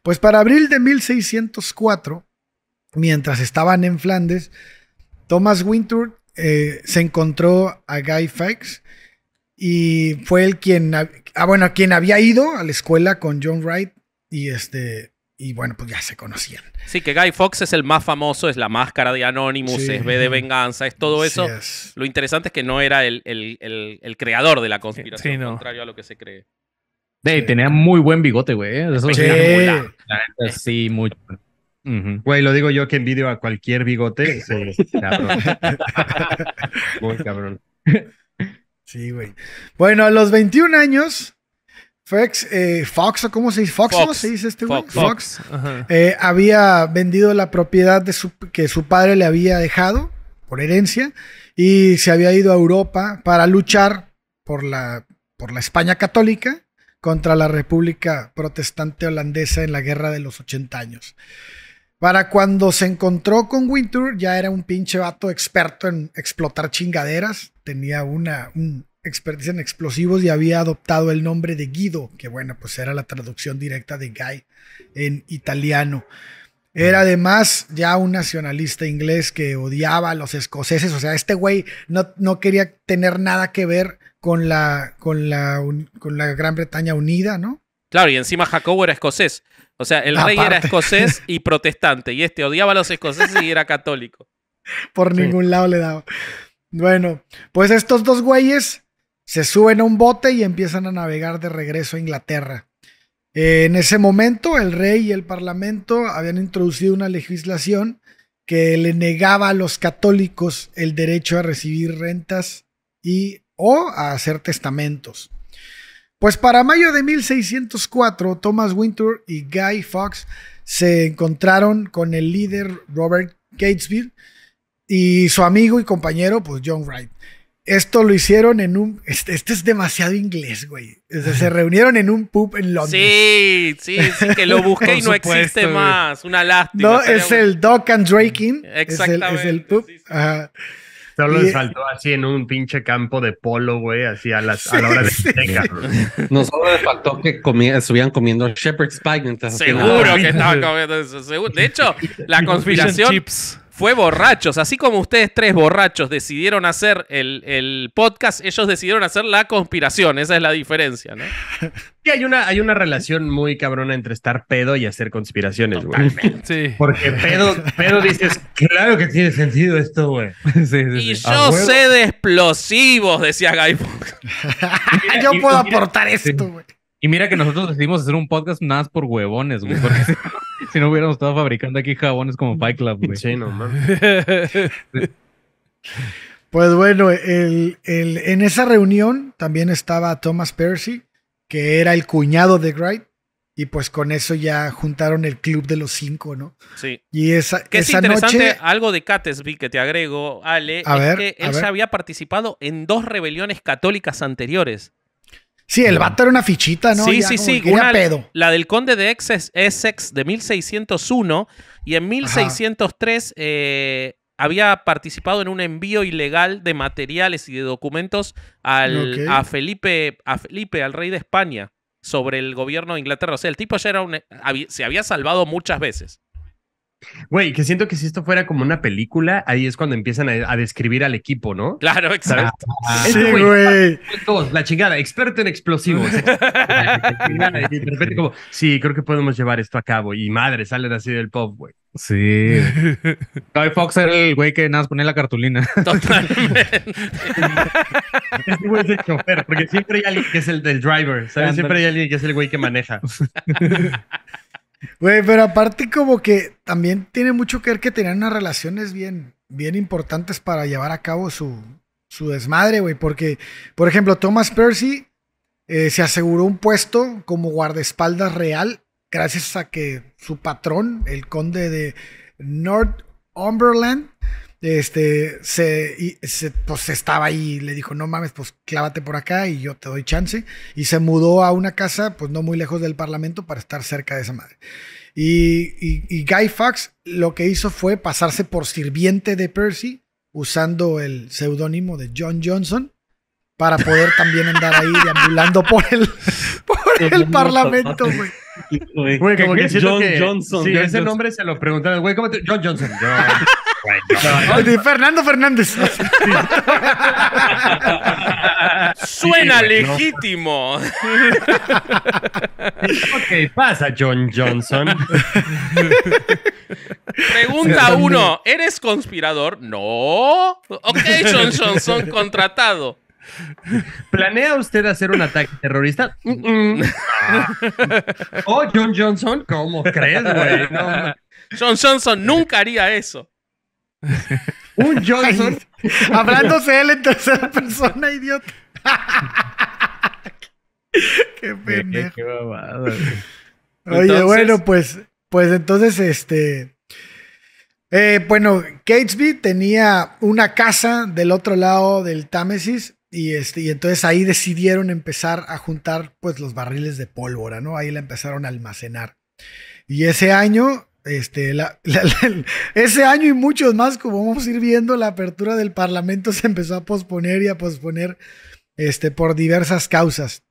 Pues para abril de 1604, mientras estaban en Flandes, Thomas Winter eh, se encontró a Guy Fawkes y fue el quien, ah, bueno, quien había ido a la escuela con John Wright y este, y bueno, pues ya se conocían. Sí, que Guy Fox es el más famoso, es la máscara de Anonymous, es B de Venganza, es todo eso. Lo interesante es que no era el, creador de la conspiración, contrario a lo que se cree. Hey, tenía muy buen bigote, güey. ¿eh? sí. Muy Güey, lo digo yo que envidio a cualquier bigote. Sí, cabrón. Muy cabrón. Sí, güey. Bueno, a los 21 años, eh, Fox, o cómo se dice, Fox, se dice este güey? Fox, eh, había vendido la propiedad de que su padre le había dejado por herencia y se había ido a Europa para luchar por la, por la España católica contra la República Protestante Holandesa en la Guerra de los 80 años. Para cuando se encontró con Winter, ya era un pinche vato experto en explotar chingaderas. Tenía una un en explosivos y había adoptado el nombre de Guido, que bueno, pues era la traducción directa de Guy en italiano. Era además ya un nacionalista inglés que odiaba a los escoceses. O sea, este güey no, quería tener nada que ver con la, con la, con la Gran Bretaña unida, ¿no? Claro, y encima Jacobo era escocés. O sea, el rey era escocés y protestante, y este odiaba a los escoceses y era católico. Por ningún lado le daba. Bueno, pues estos dos güeyes se suben a un bote y empiezan a navegar de regreso a Inglaterra. Eh, en ese momento, el rey y el parlamento habían introducido una legislación que le negaba a los católicos el derecho a recibir rentas y o a hacer testamentos. Pues para mayo de 1604, Thomas Winter y Guy Fox se encontraron con el líder Robert Gatesville y su amigo y compañero, pues John Wright. Esto lo hicieron en un. Este, este es demasiado inglés, güey. se reunieron en un pub en Londres. Sí, sí, sí, que lo busqué y no existe más. Una lástima. No, es el Doc and Inn. Exactamente. Es el, pub. Ajá. Solo les faltó así en un pinche campo de polo, güey, así a, las, a la hora de que tengan. No solo les faltó que comía, estuvieran comiendo Shepherd's Pie mientras Seguro que, estaban comiendo eso. De hecho, la conspiración fue borrachos. Así como ustedes tres borrachos decidieron hacer el, podcast, ellos decidieron hacer la conspiración. Esa es la diferencia, ¿no? Sí, hay una, hay una relación muy cabrona entre estar pedo y hacer conspiraciones, güey. Sí. Porque pedo, pedo dices, claro que tiene sentido esto, güey. Sí, y yo sé de explosivos, decía Guy yo puedo aportar esto, güey. Y mira que nosotros decidimos hacer un podcast nada más por huevones, güey si no hubiéramos estado fabricando aquí jabones como Pike Club, güey. Pues bueno, en esa reunión también estaba Thomas Percy, que era el cuñado de Wright, y pues con eso ya juntaron el club de los cinco, ¿no? Sí. Y esa, que es interesante, algo de Catesby que te agrego, Ale, es que él ya había participado en dos rebeliones católicas anteriores. Sí, el vato era una fichita, ¿no? Sí, sí, sí. pedo. La del conde de Essex, de 1601 y en 1603 eh, había participado en un envío ilegal de materiales y de documentos a, Felipe, Felipe, al rey de España, sobre el gobierno de Inglaterra. O sea, el tipo ya eh, se había salvado muchas veces. Güey, que siento que si esto fuera como una película, ahí es cuando empiezan a, describir al equipo, ¿no? Claro, exacto. Ah, sí, güey. La chingada, experto en explosivos. sí, creo que podemos llevar esto a cabo. Y madre, salen así del pop, güey. Sí. Toy Fox era el güey que nada más ponía la cartulina. Totalmente. güey es el chofer, porque siempre hay alguien que es el del driver, ¿sabes? Siempre hay alguien que es el güey que maneja. Güey, pero aparte como que también tiene mucho que ver que tenían unas relaciones bien, bien importantes para llevar a cabo su, su desmadre, güey. Porque, por ejemplo, Thomas Percy eh, se aseguró un puesto como guardaespaldas real gracias a que su patrón, el conde de Northumberland, este, se, pues estaba ahí y le dijo, no mames, pues clávate por acá y yo te doy chance. Y se mudó a una casa, pues no muy lejos del Parlamento, para estar cerca de esa madre. Y, y, Guy Fawkes lo que hizo fue pasarse por sirviente de Percy, usando el seudónimo de John Johnson, para poder también andar ahí deambulando por el, el Parlamento, güey. como que John Johnson, ese nombre se lo preguntaron, güey, ¿cómo te... John Johnson. Fernando Fernández. Suena legítimo. ¿Qué pasa, John Johnson? Pregunta uno: ¿eres conspirador? No. Ok, John Johnson, contratado. ¿Planea usted hacer un ataque terrorista? Ah. oh, John Johnson? ¿Cómo crees, güey? John Johnson nunca haría eso. Un Johnson. hablándose él en tercera persona, idiota. Qué pendejo. Oye, bueno, pues, pues entonces, este. Eh, bueno, Catesby tenía una casa del otro lado del Támesis y, este, y entonces ahí decidieron empezar a juntar pues los barriles de pólvora, ¿no? Ahí la empezaron a almacenar. Y ese año este, la, ese año y muchos más, como vamos a ir viendo, la apertura del Parlamento se empezó a posponer y a posponer este, por diversas causas.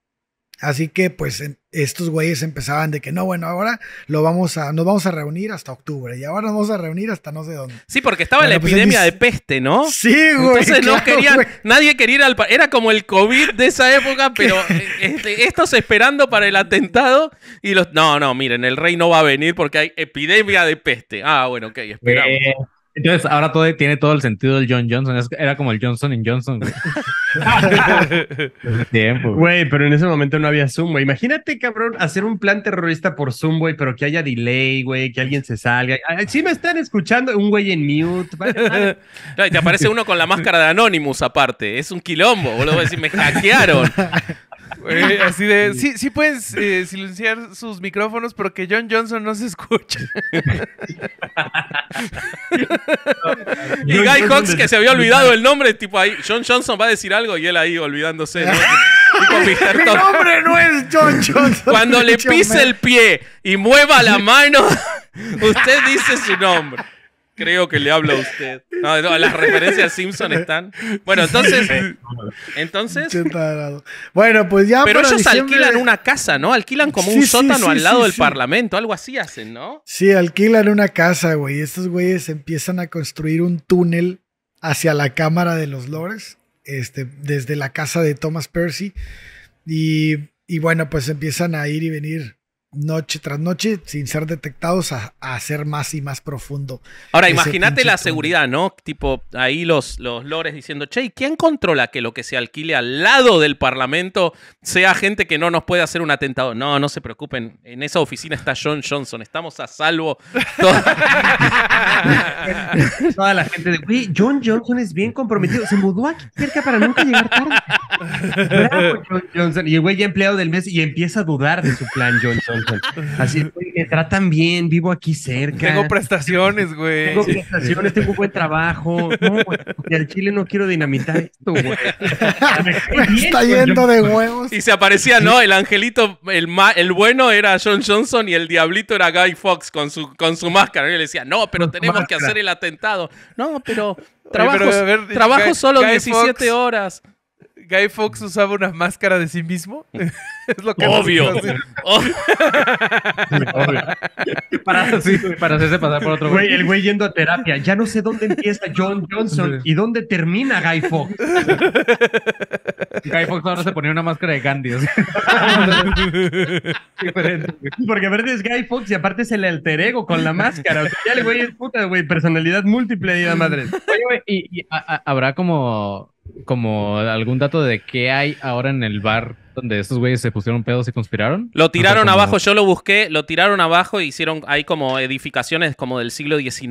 Así que, pues, estos güeyes empezaban de que no, bueno, ahora lo vamos a, nos vamos a reunir hasta octubre y ahora nos vamos a reunir hasta no sé dónde. Sí, porque estaba la pues, epidemia de peste, ¿no? Sí, güey. Entonces no querían, nadie quería ir al era como el COVID de esa época, pero eh, este, estos esperando para el atentado y los no, no, miren, el rey no va a venir porque hay epidemia de peste. Ah, bueno, ok, esperamos. Entonces, ahora todo tiene todo el sentido del John Johnson. Era como el Johnson en Johnson. Güey. pero en ese momento no había Zoom, güey. Imagínate, cabrón, hacer un plan terrorista por Zoom, güey, pero que haya delay, güey, que alguien se salga. Sí me están escuchando, un güey en mute. y te aparece uno con la máscara de Anonymous aparte. Es un quilombo, boludo. Voy me hackearon. Eh, así de, sí, sí pueden eh, silenciar sus micrófonos, porque John Johnson no se escucha. y Guy Cox que se había olvidado el nombre, tipo ahí, John Johnson va a decir algo y él ahí olvidándose. Mi nombre no es John Johnson. Cuando le pise el pie y mueva la mano, usted dice su nombre creo que le habla a usted. No, no, las referencias Simpson están. Bueno, entonces. Entonces. Bueno, pues ya. Pero ellos alquilan una casa, ¿no? Alquilan como un sótano al lado del parlamento, algo así hacen, ¿no? Sí, alquilan una casa, güey. Estos güeyes empiezan a construir un túnel hacia la Cámara de los Lores, este, desde la casa de Thomas Percy. Y, y bueno, pues empiezan a ir y venir noche tras noche sin ser detectados a, hacer ser más y más profundo. Ahora, imagínate la seguridad, ¿no? Tipo, ahí los, los lores diciendo, che, quién controla que lo que se alquile al lado del Parlamento sea gente que no nos puede hacer un atentado? No, no se preocupen, en esa oficina está John Johnson, estamos a salvo. Toda, la gente de, güey, John Johnson es bien comprometido, se mudó aquí cerca para nunca llegar tarde. John Y el güey ya empleado del mes y empieza a dudar de su plan, Johnson. Así, es, me tratan bien, vivo aquí cerca. Tengo prestaciones, güey. Tengo prestaciones, tengo buen trabajo. No, güey, y al chile no quiero dinamitar esto, güey. Está pues yendo de huevos. Y se aparecía, ¿no? El angelito, el, el bueno era John Johnson y el diablito era Guy Fox con su, con su máscara. Y le decía, no, pero tenemos que hacer el atentado. No, pero trabajo, trabajo solo 17 horas. Guy Fox usaba una máscara de sí mismo. es lo que Obvio. Obvio. Para, para, hacerse pasar por otro güey. El güey yendo a terapia. Ya no sé dónde empieza John Johnson y dónde termina Guy Fox. Guy Fox ahora se ponía una máscara de Gandhi. Porque a Porque es Guy Fox y aparte es el alter ego con la máscara. ya el güey es puta, güey. Personalidad múltiple y la madre. Oye, güey, y, habrá como como algún dato de qué hay ahora en el bar donde estos güeyes se pusieron pedos y conspiraron? Lo tiraron abajo, yo lo busqué, lo tiraron abajo y hicieron, hay como edificaciones como del siglo XIX,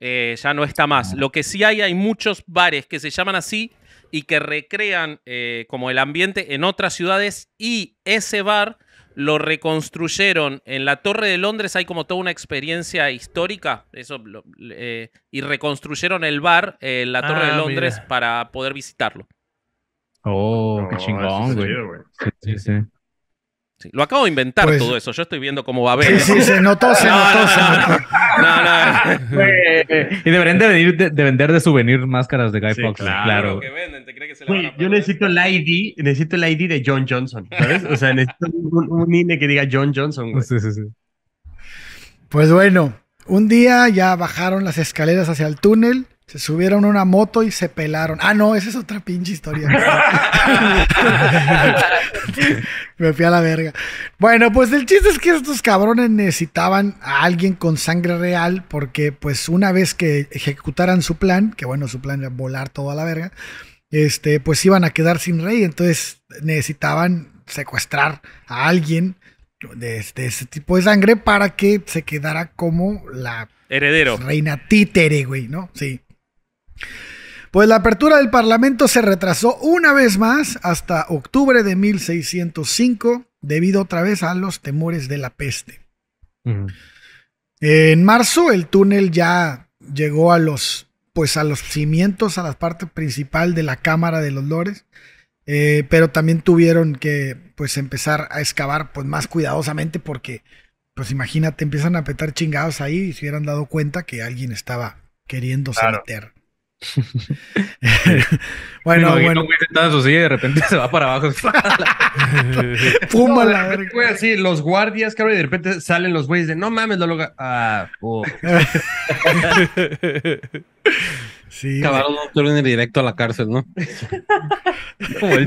eh, ya no está más. Lo que sí hay, hay muchos bares que se llaman así y que recrean eh, como el ambiente en otras ciudades y ese bar lo reconstruyeron. En la Torre de Londres hay como toda una experiencia histórica, eso, eh, y reconstruyeron el bar en eh, la ah, Torre de Londres para poder visitarlo. Oh, qué oh, chingón, güey. Sí, sí, Lo acabo de inventar pues, todo eso, yo estoy viendo cómo va a ver. Sí, sí, se notó, se notó, se notó. y deberían de, vender de souvenir máscaras de Guy Fox. Claro. yo necesito el ID, necesito el ID de John Johnson, ¿sabes? O sea, necesito un, un INE que diga John Johnson. Pues bueno, un día ya bajaron las escaleras hacia el túnel se subieron una moto y se pelaron. Ah, no, esa es otra pinche historia. Me fui a la verga. Bueno, pues el chiste es que estos cabrones necesitaban a alguien con sangre real porque pues una vez que ejecutaran su plan, que bueno, su plan era volar todo a la verga, este, pues iban a quedar sin rey. Entonces necesitaban secuestrar a alguien de, ese tipo de sangre para que se quedara como la Heredero. Reina títere, güey, ¿no? Sí. Pues la apertura del Parlamento se retrasó una vez más hasta octubre de 1605, debido otra vez a los temores de la peste. En marzo el túnel ya llegó a los, pues a los cimientos, a la parte principal de la Cámara de los Lores, eh, pero también tuvieron que pues empezar a excavar pues más cuidadosamente porque pues imagínate, empiezan a petar chingados ahí y se hubieran dado cuenta que alguien estaba queriéndose meter. bueno, bueno. de repente se va para abajo. Fuma la así, los guardias, cabrón, y de repente salen los güeyes de no mames, la loca. Ah, oh. sí. Cabrón, no directo a la cárcel, ¿no? Como el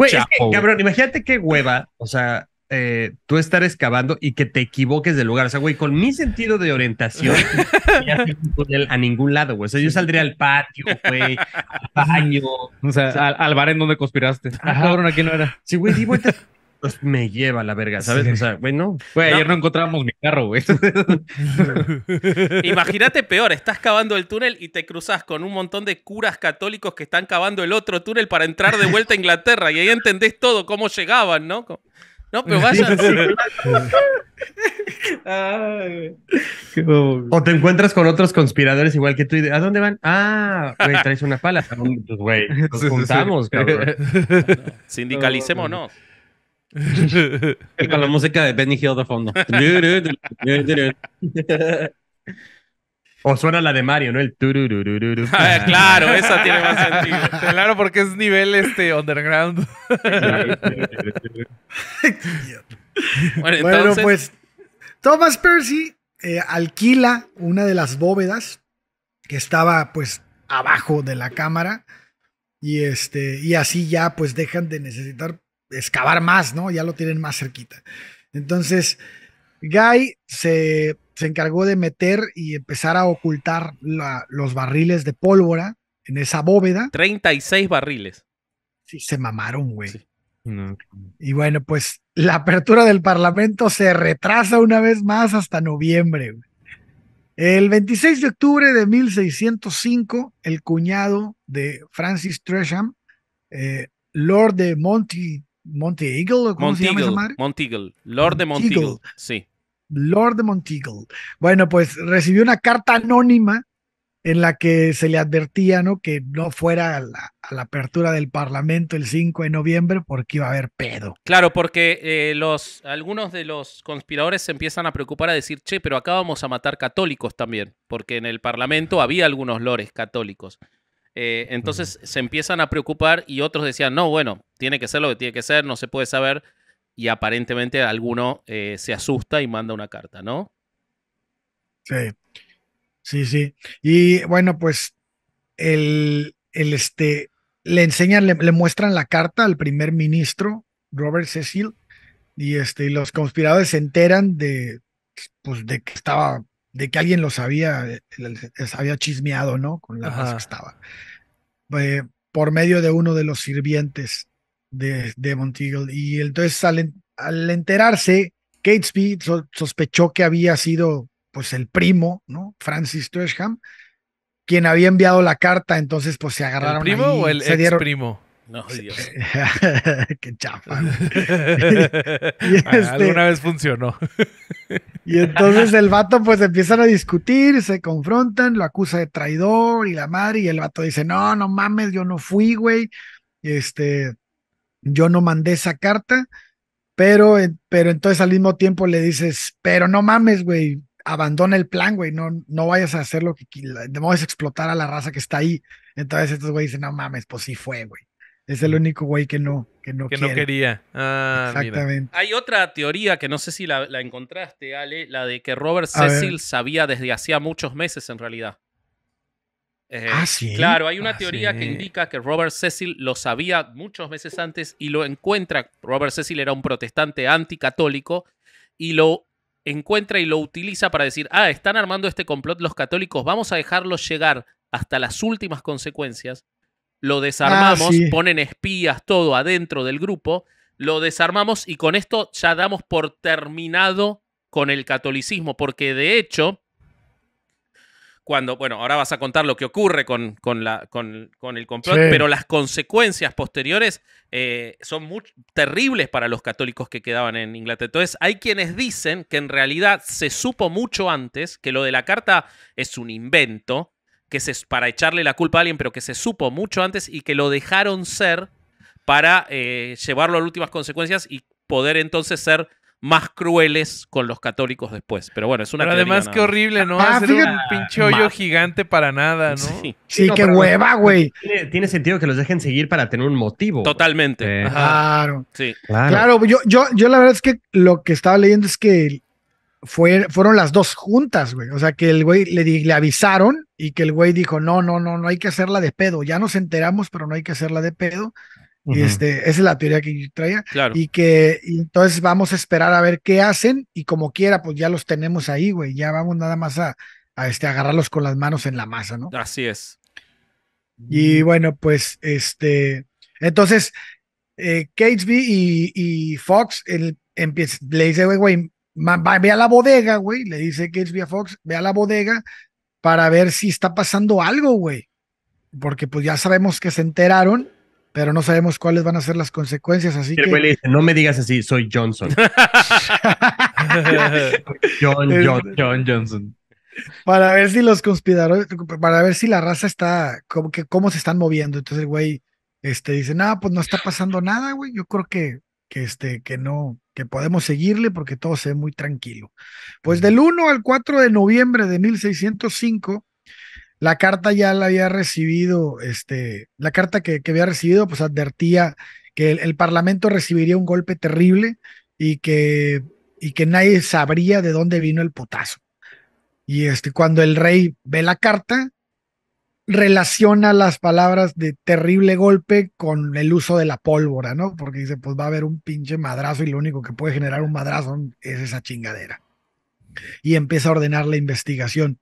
cabrón, imagínate qué hueva. O sea, eh, tú estar excavando y que te equivoques del lugar. O sea, güey, con mi sentido de orientación, a ningún lado, güey. O sea, yo saldría al patio, güey, al baño. O sea, al, bar en donde conspiraste. Ah, Ajá. Cabrón, aquí no era. Sí, güey, di vuelta. Pues me lleva la verga, ¿sabes? O sea, güey, no. ayer no encontrábamos mi carro, güey. Imagínate peor, estás cavando el túnel y te cruzas con un montón de curas católicos que están cavando el otro túnel para entrar de vuelta a Inglaterra y ahí entendés todo, cómo llegaban, ¿no? No, pero vas a... o te encuentras con otros conspiradores igual que tú y de, ¿a dónde van? Ah, güey, traes una pala. Pues, güey, nos juntamos, cabrón. Sindicalicémonos. Y con la música de Benny Hill de fondo. O suena la de Mario, ¿no? El turururururu. Ah, claro, esa tiene más sentido. Claro, porque es nivel este underground. bueno, pues Thomas Percy eh, alquila una de las bóvedas que estaba pues abajo de la cámara y este y así ya pues dejan de necesitar excavar más, ¿no? Ya lo tienen más cerquita. Entonces, Guy se se encargó de meter y empezar a ocultar los barriles de pólvora en esa bóveda. 36 barriles. Sí, se mamaron, güey. Y bueno, pues la apertura del Parlamento se retrasa una vez más hasta noviembre. El 26 de octubre de 1605, el cuñado de Francis Tresham, eh, Lord de Monty, Eagle, ¿cómo Monteagle, se llama Lord de Monteagle, sí. Lord de Monteagle. Bueno, pues recibió una carta anónima en la que se le advertía ¿no? que no fuera a la, apertura del Parlamento el 5 de noviembre porque iba a haber pedo. Claro, porque eh, los, algunos de los conspiradores se empiezan a preocupar a decir, che, pero acá vamos a matar católicos también, porque en el Parlamento había algunos lores católicos. Eh, entonces se empiezan a preocupar y otros decían, no, bueno, tiene que ser lo que tiene que ser, no se puede saber y aparentemente alguno eh, se asusta y manda una carta, ¿no? Sí, sí, sí. Y bueno, pues el, el este, le enseñan, le, muestran la carta al primer ministro, Robert Cecil, y este, los conspiradores se enteran de, pues, de que estaba, de que alguien los había, eh, les había chismeado, ¿no? Con la que estaba. por medio de uno de los sirvientes de, de Y entonces al, enterarse, Catesby sospechó que había sido pues el primo, ¿no? Francis Tresham, quien había enviado la carta, entonces pues se agarraron. ¿El primo o el ex primo? No, Dios. Qué chafa. Este Alguna vez funcionó. y entonces el vato, pues empiezan a discutir, se confrontan, lo acusa de traidor y la madre, y el vato dice: No, no mames, yo no fui, güey. Este, yo no mandé esa carta, pero, eh, pero entonces al mismo tiempo le dices, pero no mames, güey, abandona el plan, güey, no, no vayas a hacer lo que no explotar a la raza que está ahí. Entonces estos güeyes dicen, no mames, pues sí fue, güey. Es el mm. único güey que no, que no, que no quería. Ah, Exactamente. Hay otra teoría que no sé si la, encontraste, Ale, la de que Robert Cecil sabía desde hacía muchos meses en realidad. Ah, eh, claro, hay una ah, teoría que indica que Robert Cecil lo sabía muchos meses antes y lo encuentra. Robert Cecil era un protestante anticatólico y lo encuentra y lo utiliza para decir, ah, están armando este complot los católicos, vamos a dejarlos llegar hasta las últimas consecuencias, lo desarmamos, ponen espías, todo adentro del grupo, lo desarmamos y con esto ya damos por terminado con el catolicismo, porque de hecho cuando, bueno, ahora vas a contar lo que ocurre con, con, la, con, el complot, pero las consecuencias posteriores eh, son muy terribles para los católicos que quedaban en Inglaterra. Entonces, hay quienes dicen que en realidad se supo mucho antes que lo de la carta es un invento, que se, para echarle la culpa a alguien, pero que se supo mucho antes y que lo dejaron ser para eh, llevarlo a las últimas consecuencias y poder entonces ser más crueles con los católicos después. Pero bueno, es una... Pero además, qué horrible, ¿no? Ah, Hacer un pinche hoyo gigante para nada, ¿no? Sí, sí qué hueva, güey. Tiene, sentido que los dejen seguir para tener un motivo. Totalmente. Claro. Sí. Claro. yo, yo, yo la verdad es que lo que estaba leyendo es que fue, fueron las dos juntas, güey. O sea, que el güey le, le, avisaron y que el güey dijo, no, no, no, no hay que hacerla de pedo. Ya nos enteramos, pero no hay que hacerla de pedo y este, esa es la teoría que yo traía. Y que entonces vamos a esperar a ver qué hacen y como quiera, pues ya los tenemos ahí, güey. Ya vamos nada más a, este, agarrarlos con las manos en la masa, ¿no? Así es. Y bueno, pues este, entonces, eh, Catesby y, Fox el, empieza, le dice, güey, güey, ve a la bodega, güey, le dice Catesby a Fox, ve a la bodega para ver si está pasando algo, güey. Porque pues ya sabemos que se enteraron pero no sabemos cuáles van a ser las consecuencias. Así dice, no me digas así, soy Johnson. Este, John, Johnson. Para ver si los conspiradores, para ver si la raza está, como que cómo se están moviendo. Entonces el güey este, dice, no, pues no está pasando nada, güey. Yo creo que, que, este, que no, que podemos seguirle porque todo se ve muy tranquilo. Pues del 1 al 4 de noviembre de 1605 la carta ya la había recibido, este, la carta que, había recibido, pues advertía que el, Parlamento recibiría un golpe terrible y que, y que nadie sabría de dónde vino el potazo. Y este, cuando el rey ve la carta, relaciona las palabras de terrible golpe con el uso de la pólvora, ¿no? Porque dice, pues va a haber un pinche madrazo y lo único que puede generar un madrazo es esa chingadera. Y empieza a ordenar la investigación.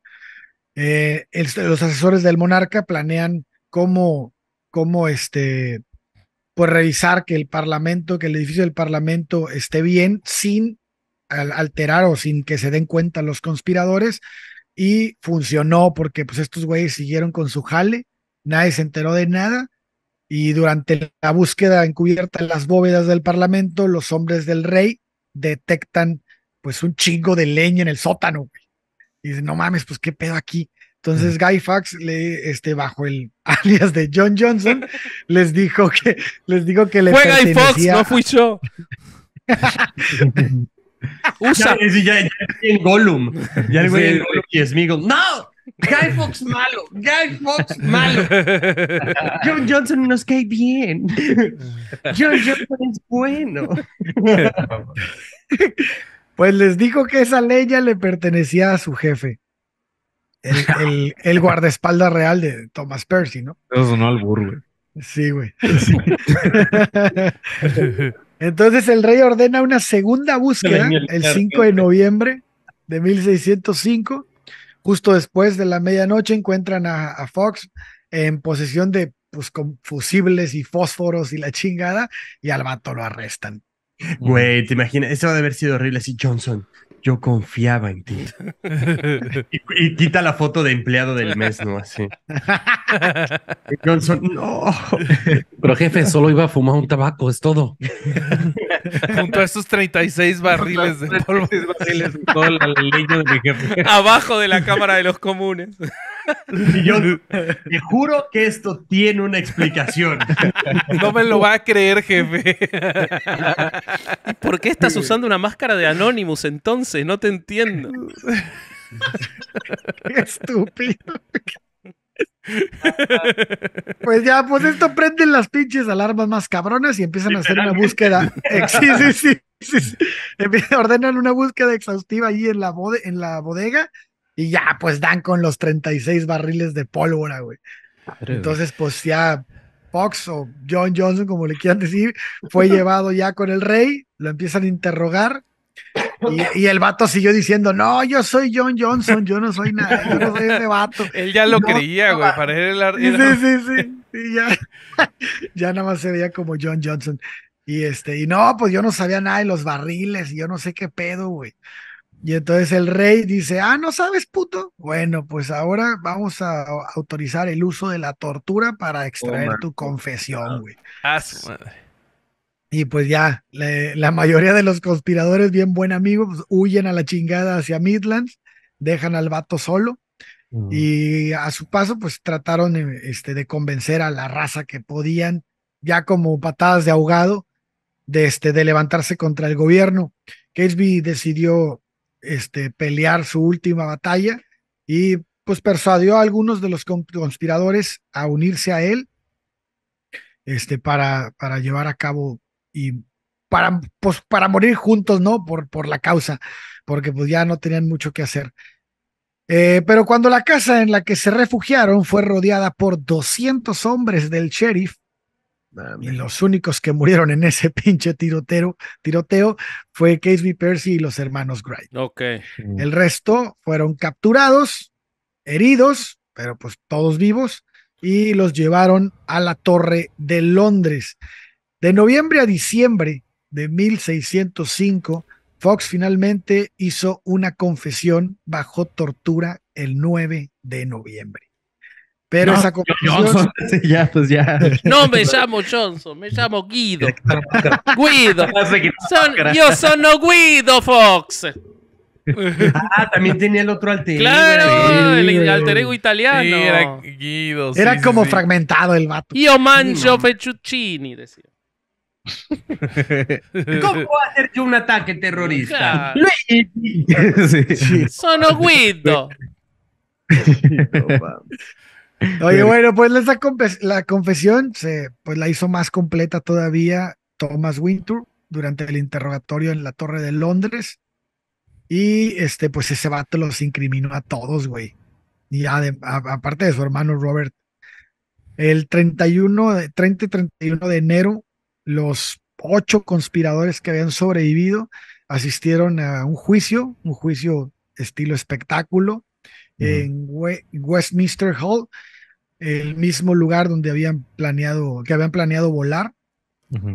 Eh, los asesores del monarca planean cómo, cómo este, pues revisar que el parlamento, que el edificio del parlamento esté bien sin alterar o sin que se den cuenta los conspiradores y funcionó porque pues estos güeyes siguieron con su jale, nadie se enteró de nada y durante la búsqueda encubierta en las bóvedas del parlamento, los hombres del rey detectan pues un chingo de leña en el sótano. Y dice, no mames, pues qué pedo aquí. Entonces Guy Fawkes le, este, bajo el alias de John Johnson, les dijo que, les digo que le Fue Guy Fawkes, no fui yo. Usa. Ya, en Gollum. Ya el en Gollum y Smigol. ¡No! Guy Fox malo, Guy Fox malo. John Johnson nos cae bien. John Johnson es bueno. Pues les dijo que esa leña le pertenecía a su jefe. El, guardaespalda real de Thomas Percy, ¿no? Eso sonó al burro, güey. Sí, güey. Entonces el rey ordena una segunda búsqueda el 5 de noviembre de 1605. Justo después de la medianoche encuentran a, Fox en posesión de pues, con fusibles y fósforos y la chingada, y al vato lo arrestan. Güey, ¿te imaginas? Eso va a haber sido horrible así, Johnson. Yo confiaba en ti. y, quita la foto de empleado del mes, ¿no? Así. Pero jefe, solo iba a fumar un tabaco, es todo. Junto a esos 36 barriles de polvo. barriles de todo el leño de mi jefe. Abajo de la Cámara de los Comunes. Y yo te juro que esto tiene una explicación. No me lo va a creer, jefe. por qué estás usando una máscara de Anonymous entonces? No te entiendo. Qué estúpido. Pues ya, pues esto prenden las pinches alarmas más cabronas y empiezan a hacer una búsqueda. Sí, sí, sí, Ordenan una búsqueda exhaustiva ahí en la, bode en la bodega y ya, pues dan con los 36 barriles de pólvora, güey. Entonces, pues ya Fox o John Johnson, como le quieran decir, fue llevado ya con el rey, lo empiezan a interrogar y, el vato siguió diciendo, no, yo soy John Johnson, yo no soy nada, yo no soy ese vato. Él ya lo creía, güey, para él era... Sí, sí, sí, ya, ya nada más se veía como John Johnson. Y este, y no, pues yo no sabía nada de los barriles, y yo no sé qué pedo, güey. Y entonces el rey dice, ah, no sabes, puto. Bueno, pues ahora vamos a autorizar el uso de la tortura para oh, extraer tu confesión, güey. Ah, y pues ya, la mayoría de los conspiradores, bien buen amigo, pues, huyen a la chingada hacia Midlands, dejan al vato solo. Mm. Y a su paso, pues trataron eh, este, de convencer a la raza que podían, ya como patadas de ahogado, de, este, de levantarse contra el gobierno. Catesby decidió este, pelear su última batalla y pues persuadió a algunos de los conspiradores a unirse a él este, para, para llevar a cabo y para, pues, para morir juntos, ¿no? Por, por la causa, porque pues ya no tenían mucho que hacer. Eh, pero cuando la casa en la que se refugiaron fue rodeada por 200 hombres del sheriff, y los únicos que murieron en ese pinche tirotero, tiroteo fue Casey Percy y los hermanos Gray. El resto fueron capturados, heridos, pero pues todos vivos, y los llevaron a la Torre de Londres. De noviembre a diciembre de 1605, Fox finalmente hizo una confesión bajo tortura el 9 de noviembre. Pero esa confesión... ya, pues ya. No me llamo Johnson, me llamo Guido. Guido. Son, yo sono Guido Fox. ah, también tenía el otro alter ego. Claro, el, alter ego italiano. era Guido. era como fragmentado el vato. Io mancho no. decía. ¿Cómo va a un ataque terrorista? Sí. Sono Guido. Oye, bueno, pues la confesión se, pues la hizo más completa todavía Thomas Winter durante el interrogatorio en la Torre de Londres. Y este, pues ese vato los incriminó a todos, güey. Y aparte de su hermano Robert. El 31, 30 31 de enero los ocho conspiradores que habían sobrevivido asistieron a un juicio, un juicio estilo espectáculo, en Westminster Hall, el mismo lugar donde habían planeado, que habían planeado volar.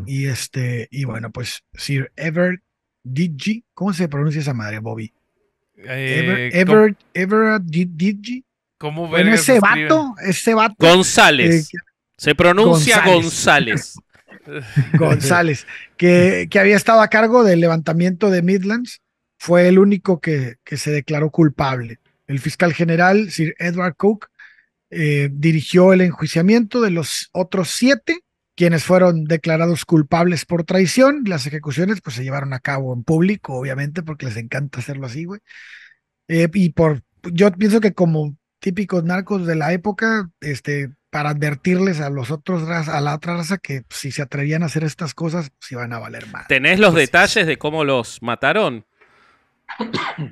Y este, y bueno, pues Sir Everett Digi, ¿cómo se pronuncia esa madre, Bobby? Eh, Ever, Everett ¿Cómo ese vato, ese vato. Eh, González. se pronuncia González. González, que, había estado a cargo del levantamiento de Midlands, fue el único que, se declaró culpable. El fiscal general, Sir Edward Cook, eh, dirigió el enjuiciamiento de los otros siete, quienes fueron declarados culpables por traición. Las ejecuciones pues, se llevaron a cabo en público, obviamente, porque les encanta hacerlo así, güey. Eh, y por, yo pienso que como típicos narcos de la época, este, para advertirles a los otros a la otra raza que pues, si se atrevían a hacer estas cosas, pues iban a valer más. ¿Tenés los pues, detalles de cómo los mataron?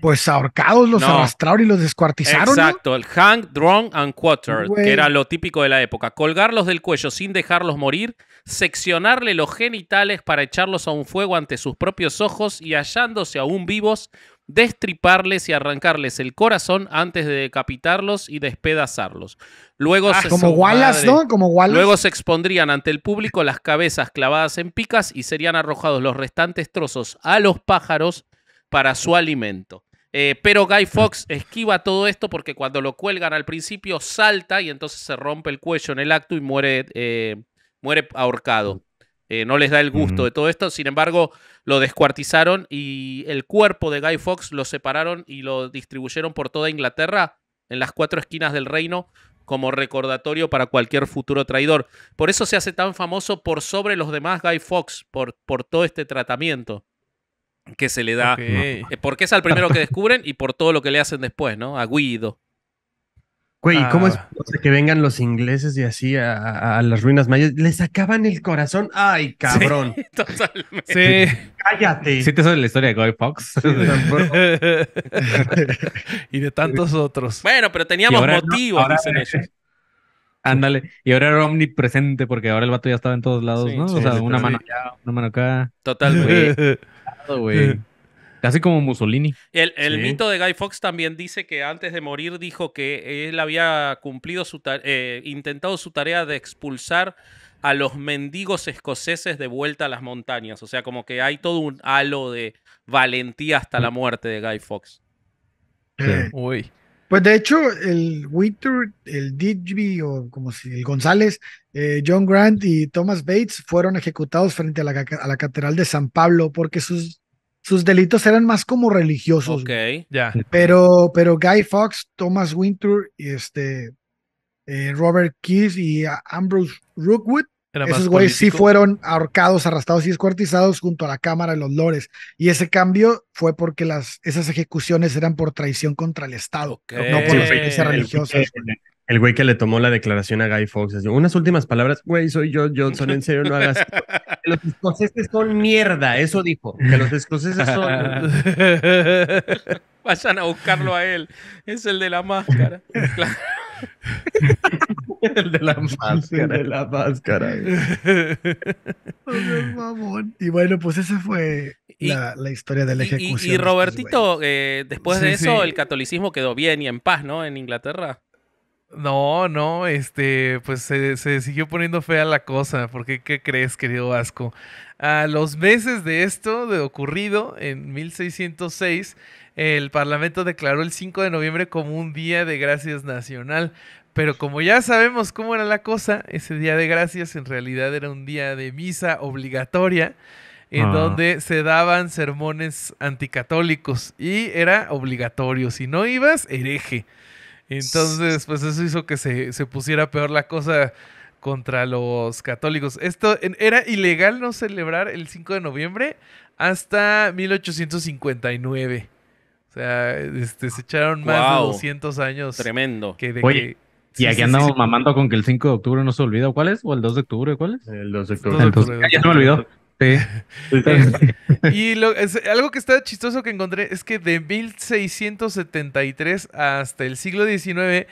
Pues ahorcados, los arrastraron y los descuartizaron. Exacto, el hang, drawn and quarter que era lo típico de la época. Colgarlos del cuello sin dejarlos morir, seccionarle los genitales para echarlos a un fuego ante sus propios ojos y hallándose aún vivos, destriparles y arrancarles el corazón antes de decapitarlos y despedazarlos. Ah, luego se expondrían ante el público las cabezas clavadas en picas y serían arrojados los restantes trozos a los pájaros para su alimento. Eh, pero Guy Fox esquiva todo esto porque cuando lo cuelgan al principio salta y entonces se rompe el cuello en el acto y muere, eh, muere ahorcado. Eh, no les da el gusto de todo esto. Sin embargo, lo descuartizaron y el cuerpo de Guy Fox lo separaron y lo distribuyeron por toda Inglaterra, en las cuatro esquinas del reino, como recordatorio para cualquier futuro traidor. Por eso se hace tan famoso por sobre los demás Guy Fox, por, por todo este tratamiento que se le da. Eh, porque es al primero que descubren y por todo lo que le hacen después, ¿no? A Guido. Güey, ¿cómo es ah. que vengan los ingleses y así a, las ruinas mayas? Les sacaban el corazón. ¡Ay, cabrón! Sí, totalmente. Sí. Cállate. Sí, te sabes la historia de Guy Fox. y de tantos otros. Bueno, pero teníamos motivos, dicen ellos. Ándale. Y ahora era omnipresente porque ahora el vato ya estaba en todos lados, ¿no? o sea, una mano allá, una mano acá. Total, güey. güey. Así como Mussolini. El, mito de Guy Fox también dice que antes de morir dijo que él había cumplido su eh, intentado su tarea de expulsar a los mendigos escoceses de vuelta a las montañas. O sea, como que hay todo un halo de valentía hasta la mm. muerte de Guy Fox. Uy. Pues de hecho, el Winter, el Digby o como si el González, eh, John Grant y Thomas Bates fueron ejecutados frente a la Catedral de San Pablo porque sus sus delitos eran más como religiosos. ya. Pero, pero Guy Fox, Thomas Winter, este, eh, Robert Keith y ah, Ambrose Rookwood, esos güeyes sí fueron ahorcados, arrastrados y descuartizados junto a la Cámara de los Lores. Y ese cambio fue porque las, esas ejecuciones eran por traición contra el Estado, no por las iglesias religiosas. El güey que le tomó la declaración a Guy Fox. unas últimas palabras. Güey, soy John Johnson. En serio, no hagas. los escoceses son mierda. Eso dijo. Que los escoceses son. Vayan a buscarlo a él. Es el de la máscara. el de la máscara. El de la máscara. Oh, y bueno, pues esa fue la, historia del la ejecución. Y, este Robertito, eh, después de eso, el catolicismo quedó bien y en paz, ¿no? En Inglaterra. No, no, este, pues se, siguió poniendo fea la cosa, porque ¿qué crees, querido Vasco? A los meses de esto, de ocurrido, en 1606, el Parlamento declaró el 5 de noviembre como un Día de Gracias Nacional, pero como ya sabemos cómo era la cosa, ese Día de Gracias en realidad era un día de misa obligatoria, en ah. donde se daban sermones anticatólicos y era obligatorio, si no ibas, hereje. Entonces, pues eso hizo que se, se pusiera peor la cosa contra los católicos. Esto era ilegal no celebrar el 5 de noviembre hasta 1859. O sea, este, se echaron más de 200 años. Tremendo. Que Oye, y aquí andamos mamando con que el 5 de octubre no se olvida. ¿Cuál es? ¿O el 2 de octubre? ¿Cuál es? El 2 de octubre. me olvidó. Eh, y algo que está chistoso que encontré es que de 1673 hasta el siglo XIX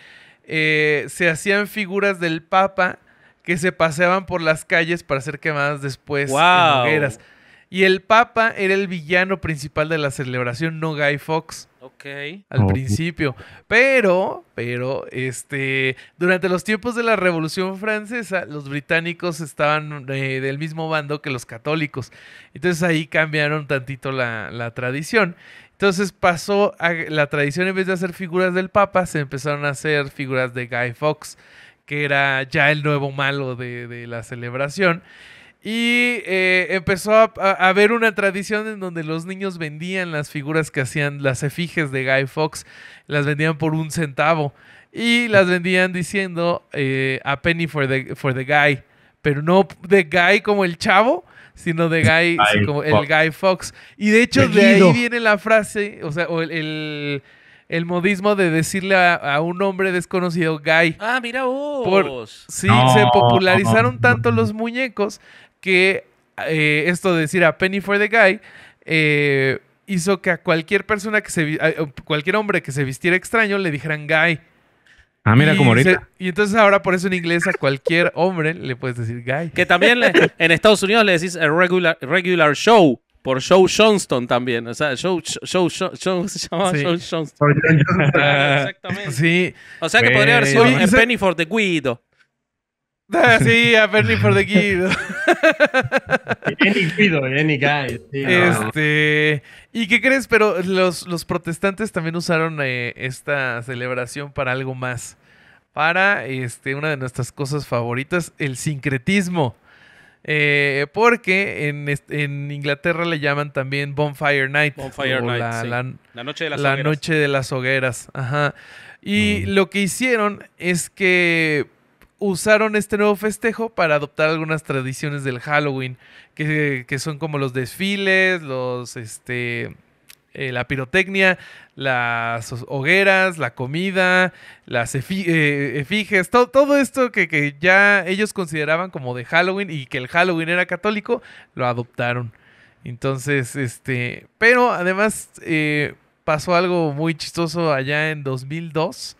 eh, se hacían figuras del Papa que se paseaban por las calles para ser quemadas después Y el Papa era el villano principal de la celebración, no Guy Fox. Ok, al principio. Pero, pero, este, durante los tiempos de la Revolución Francesa, los británicos estaban eh, del mismo bando que los católicos. Entonces ahí cambiaron tantito la, la tradición. Entonces pasó a la tradición, en vez de hacer figuras del Papa, se empezaron a hacer figuras de Guy Fawkes, que era ya el nuevo malo de la celebración. Y eh, empezó a, haber una tradición en donde los niños vendían las figuras que hacían las efigies de Guy Fox, las vendían por un centavo y las vendían diciendo eh, a penny for the, for the guy, pero no de guy como el chavo, sino de Guy, como el Guy Fox. Y de hecho de ahí viene la frase, o sea, el, modismo de decirle a, un hombre desconocido Guy. Ah, mira vos. Por, sí, se popularizaron tanto los muñecos que eh, esto de decir a penny for the guy eh, hizo que a cualquier persona que se cualquier hombre que se vistiera extraño le dijeran guy. Ah, mira, como ahorita. y entonces ahora por eso en inglés a cualquier hombre le puedes decir guy. Que también en Estados Unidos le decís regular, regular show por show Johnston también. O sea, show se Johnston. Ah, exactamente. O sea que podría haber sido Penny for the Guido. Sí, a Bernie for the Kid. Any any guy. este, ¿Y qué crees? Pero los, los protestantes también usaron eh, esta celebración para algo más. Para este, una de nuestras cosas favoritas, el sincretismo. Eh, porque en, en, Inglaterra le llaman también Bonfire Night. Bonfire Night. La, noche de las la hogueras. noche de las hogueras. Y mm. lo que hicieron es que usaron este nuevo festejo para adoptar algunas tradiciones del Halloween, que, son como los desfiles, los, este, eh, la pirotecnia, las hogueras, la comida, las eh, efiges. todo, todo esto que, ya ellos consideraban como de Halloween y que el Halloween era católico, lo adoptaron. Entonces, este, pero además eh, pasó algo muy chistoso allá en 2002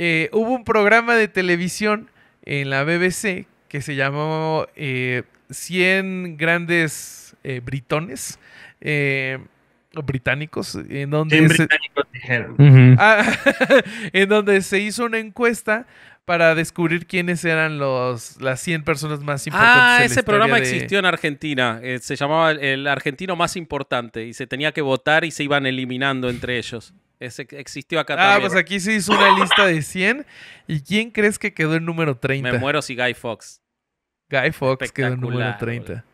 eh, hubo un programa de televisión en la BBC que se llamó eh, 100 grandes eh, britones. Eh, británicos, en donde, británicos ah, en donde se hizo una encuesta para descubrir quiénes eran las 100 personas más ah, importantes. Ah, ese programa existió en Argentina. Eh, se llamaba el argentino más importante y se tenía que votar y se iban eliminando entre ellos existió acá ah, pues ¿eh? aquí se hizo una lista de 100. ¿Y quién crees que quedó en número 30? Me muero si Guy Fox. Guy Fox quedó en número 30.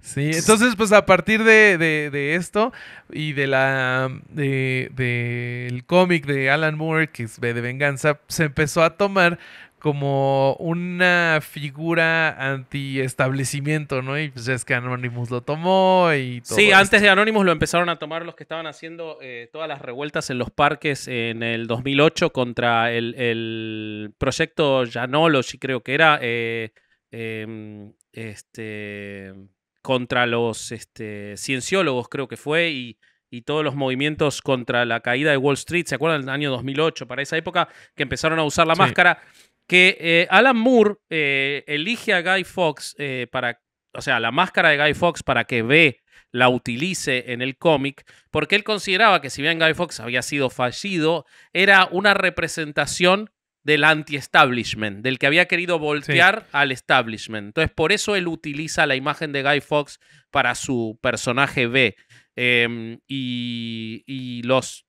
Sí, entonces pues a partir de, esto y de la del cómic de Alan Moore que es de venganza se empezó a tomar como una figura anti-establecimiento, ¿no? Y pues es que Anonymous lo tomó y todo. Sí, antes de Anonymous lo empezaron a tomar los que estaban haciendo eh, todas las revueltas en los parques en el 2008 contra el, el proyecto Janology, creo que era. Eh, em, este, contra los este, cienciólogos, creo que fue, y y todos los movimientos contra la caída de Wall Street, ¿se acuerdan el año 2008? Para esa época que empezaron a usar la máscara, que eh, Alan Moore eh, elige a Guy Fox eh, para, o sea, la máscara de Guy Fox para que B la utilice en el cómic, porque él consideraba que si bien Guy Fox había sido fallido, era una representación del anti-establishment, del que había querido voltear al establishment. Entonces, por eso él utiliza la imagen de Guy Fox para su personaje B. Em, y, y, los,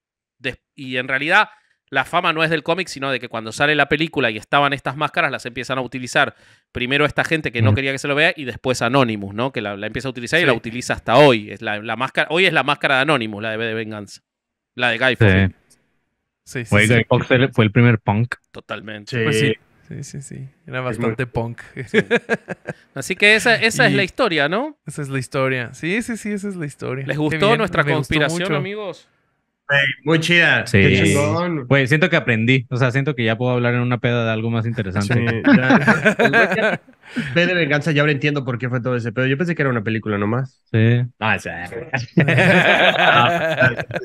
y en realidad la fama no es del cómic, sino de que cuando sale la película y estaban estas máscaras, las empiezan a utilizar primero esta gente que no quería que se lo vea y después Anonymous, ¿no? Que la, empieza a utilizar y la utiliza hasta hoy. la, máscara, hoy es la máscara de Anonymous, la de B de Venganza. La de Guy Fawkes. Sí. Sí, fue, Fox fue el primer punk. Totalmente. sí. Pues sí, sí, Era bastante punk. Así que esa, es la historia, ¿no? Esa es la historia. Sí, sí, sí, esa es la historia. ¿Les gustó nuestra conspiración, amigos? muy chida. Sí. Qué chingón. Pues siento que aprendí. O sea, siento que ya puedo hablar en una peda de algo más interesante. Sí, de venganza, ya ahora entiendo por qué fue todo ese pedo. Yo pensé que era una película nomás. Sí. Ah, sí.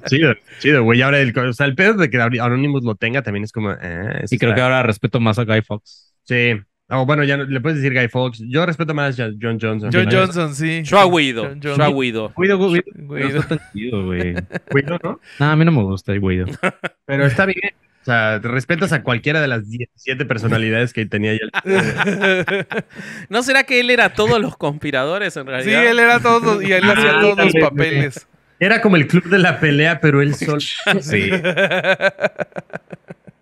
chido, chido, güey. Ahora el, o sea, el pedo de que Anonymous lo tenga también es como. Eh, y creo que ahora respeto más a Guy Fox. Sí, Ah, bueno, ya le puedes decir Guy Fox. Yo respeto más a John Johnson. John Johnson, sí. Yo a Guido. Yo a Guido. Guido, Guido. Guido, Guido, ¿no? No, a mí no me gusta Guido. Pero está bien. O sea, respetas a cualquiera de las 17 personalidades que tenía ya. ¿No será que él era todos los conspiradores en realidad? Sí, él era todos y él ah, hacía todos los papeles. Era como el club de la pelea, pero él solo. Sí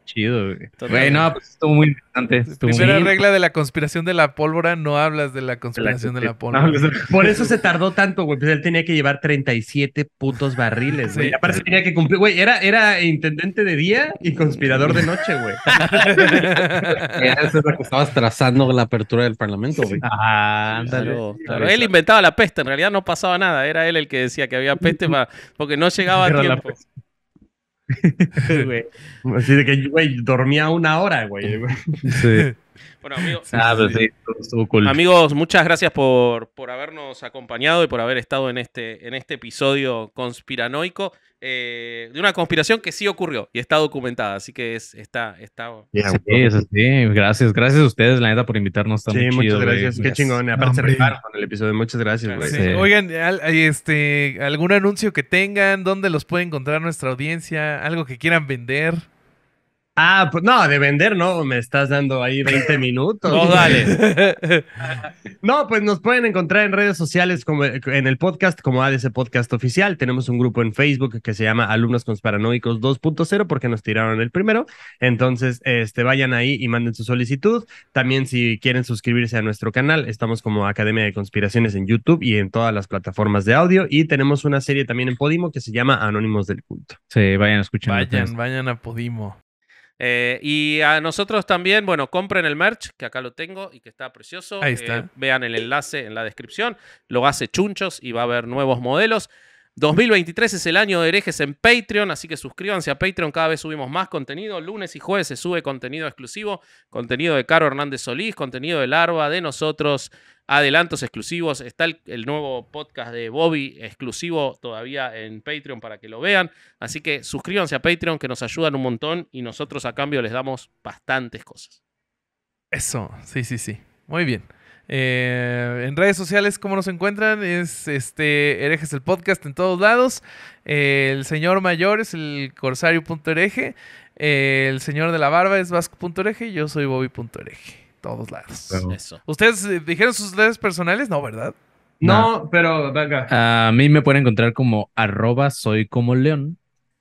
chido, güey. no, pues estuvo muy interesante. Primera regla de la conspiración de la pólvora, no hablas de la conspiración de la, pólvora. Pues, por eso se tardó tanto, güey, pues él tenía que llevar 37 putos barriles, güey. Aparte tenía que cumplir, güey, era, era intendente de día y conspirador de noche, güey. eso es lo que estabas trazando la apertura del parlamento, güey. Ah, ah Él inventaba la peste, en realidad no pasaba nada, era él el que decía que había peste porque no llegaba a tiempo. Así de que, güey, dormía una hora, güey. Sí. Bueno, amigos, ah, eh, amigos, muchas gracias por, habernos acompañado y por haber estado en este, en este episodio conspiranoico eh, de una conspiración que sí ocurrió y está documentada, así que es, está... está gracias, gracias a ustedes, la neta, por invitarnos. también. sí, muchas gracias, qué chingón, aparte el episodio, muchas gracias. Oigan, este, algún anuncio que tengan, dónde los puede encontrar nuestra audiencia, algo que quieran vender. Ah, pues no, de vender, ¿no? Me estás dando ahí 20 minutos. no, dale. no, pues nos pueden encontrar en redes sociales, como en el podcast, como ADC Podcast Oficial. Tenemos un grupo en Facebook que se llama Alumnos Consparanoicos 2.0, porque nos tiraron el primero. Entonces, este, vayan ahí y manden su solicitud. También, si quieren suscribirse a nuestro canal, estamos como Academia de Conspiraciones en YouTube y en todas las plataformas de audio. Y tenemos una serie también en Podimo que se llama Anónimos del Culto. Sí, vayan a escuchar. Vayan, pues, vayan a Podimo. Eh, y a nosotros también, bueno, compren el merch, que acá lo tengo y que está precioso. Eh, vean el enlace en la descripción. Lo hace Chunchos y va a haber nuevos modelos. 2023 es el año de herejes en Patreon, así que suscríbanse a Patreon, cada vez subimos más contenido. Lunes y jueves se sube contenido exclusivo, contenido de Caro Hernández Solís, contenido de Larva, de nosotros, adelantos exclusivos. Está el, nuevo podcast de Bobby exclusivo todavía en Patreon para que lo vean. Así que suscríbanse a Patreon, que nos ayudan un montón y nosotros a cambio les damos bastantes cosas. Eso, sí, sí, sí. Muy bien. Eh, en redes sociales, ¿cómo nos encuentran? Es este herejes el podcast en todos lados. Eh, el señor mayor es el corsario.hereje. Eh, el señor de la barba es y Yo soy bobby.hereje. Todos lados. ¿Ustedes dijeron sus redes personales? No, ¿verdad? No, pero venga. A mí me pueden encontrar como arroba soy como león.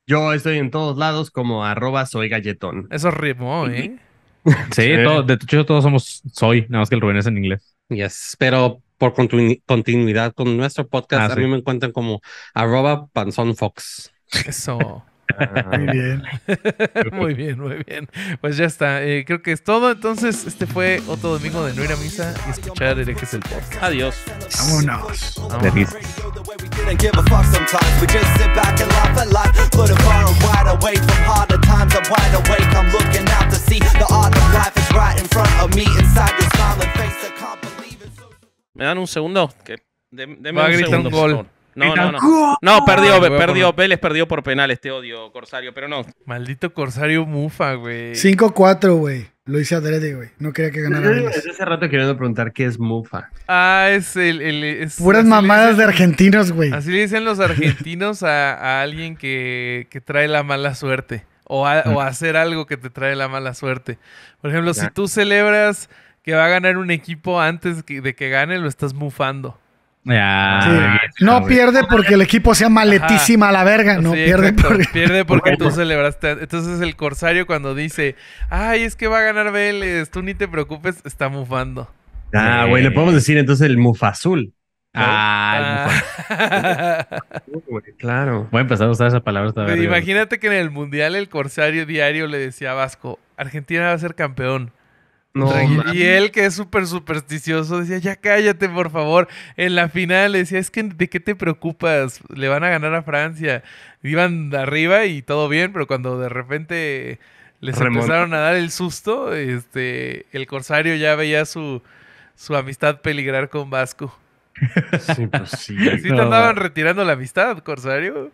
Yo estoy en todos lados como arroba soy galletón. Eso ritmo ¿eh? Sí, de hecho todos somos soy, nada más que el Rubén es en inglés. Yes, pero por continuidad con nuestro podcast, ah, a mí me encuentran como arroba panzonfox. Eso. Ah. Muy bien. muy bien, muy bien. Pues ya está. Eh, creo que es todo. Entonces, este fue otro domingo de no ir a misa y escuchar el que es el podcast. Adiós. Vámonos. Vámonos. ¿Me dan un segundo? Que, Va a gritar un gol. No, no, no. No, perdió, perdió. Vélez perdió por penal este odio, Corsario, pero no. Maldito Corsario Mufa, güey. 5-4, güey. Lo hice adrede, güey. No quería que ganara hace rato queriendo preguntar qué es Mufa. Ah, es el... Puras mamadas de argentinos, güey. Así le dicen los argentinos a, alguien que, trae la mala suerte. O, hacer algo que te trae la mala suerte. Por ejemplo, si tú celebras que va a ganar un equipo antes de que gane, lo estás mufando. No ah, pierde porque el equipo sea maletísima a la verga, no pierde, porque... pierde porque tú celebraste. Entonces el corsario cuando dice, ay, es que va a ganar Vélez, tú ni te preocupes, está mufando. Ah, güey, le podemos decir entonces el mufazul. Ah, El claro. Voy a empezar a usar esa palabra esta Imagínate que en el mundial el corsario diario le decía a Vasco, Argentina va a ser campeón. No, y él, que es súper supersticioso, decía, ya cállate, por favor. En la final decía, es que ¿de qué te preocupas? Le van a ganar a Francia. Iban arriba y todo bien, pero cuando de repente les empezaron a dar el susto, este, el Corsario ya veía su, su amistad peligrar con Vasco. Sí, pues sí. ¿Sí te andaban retirando la amistad, Corsario?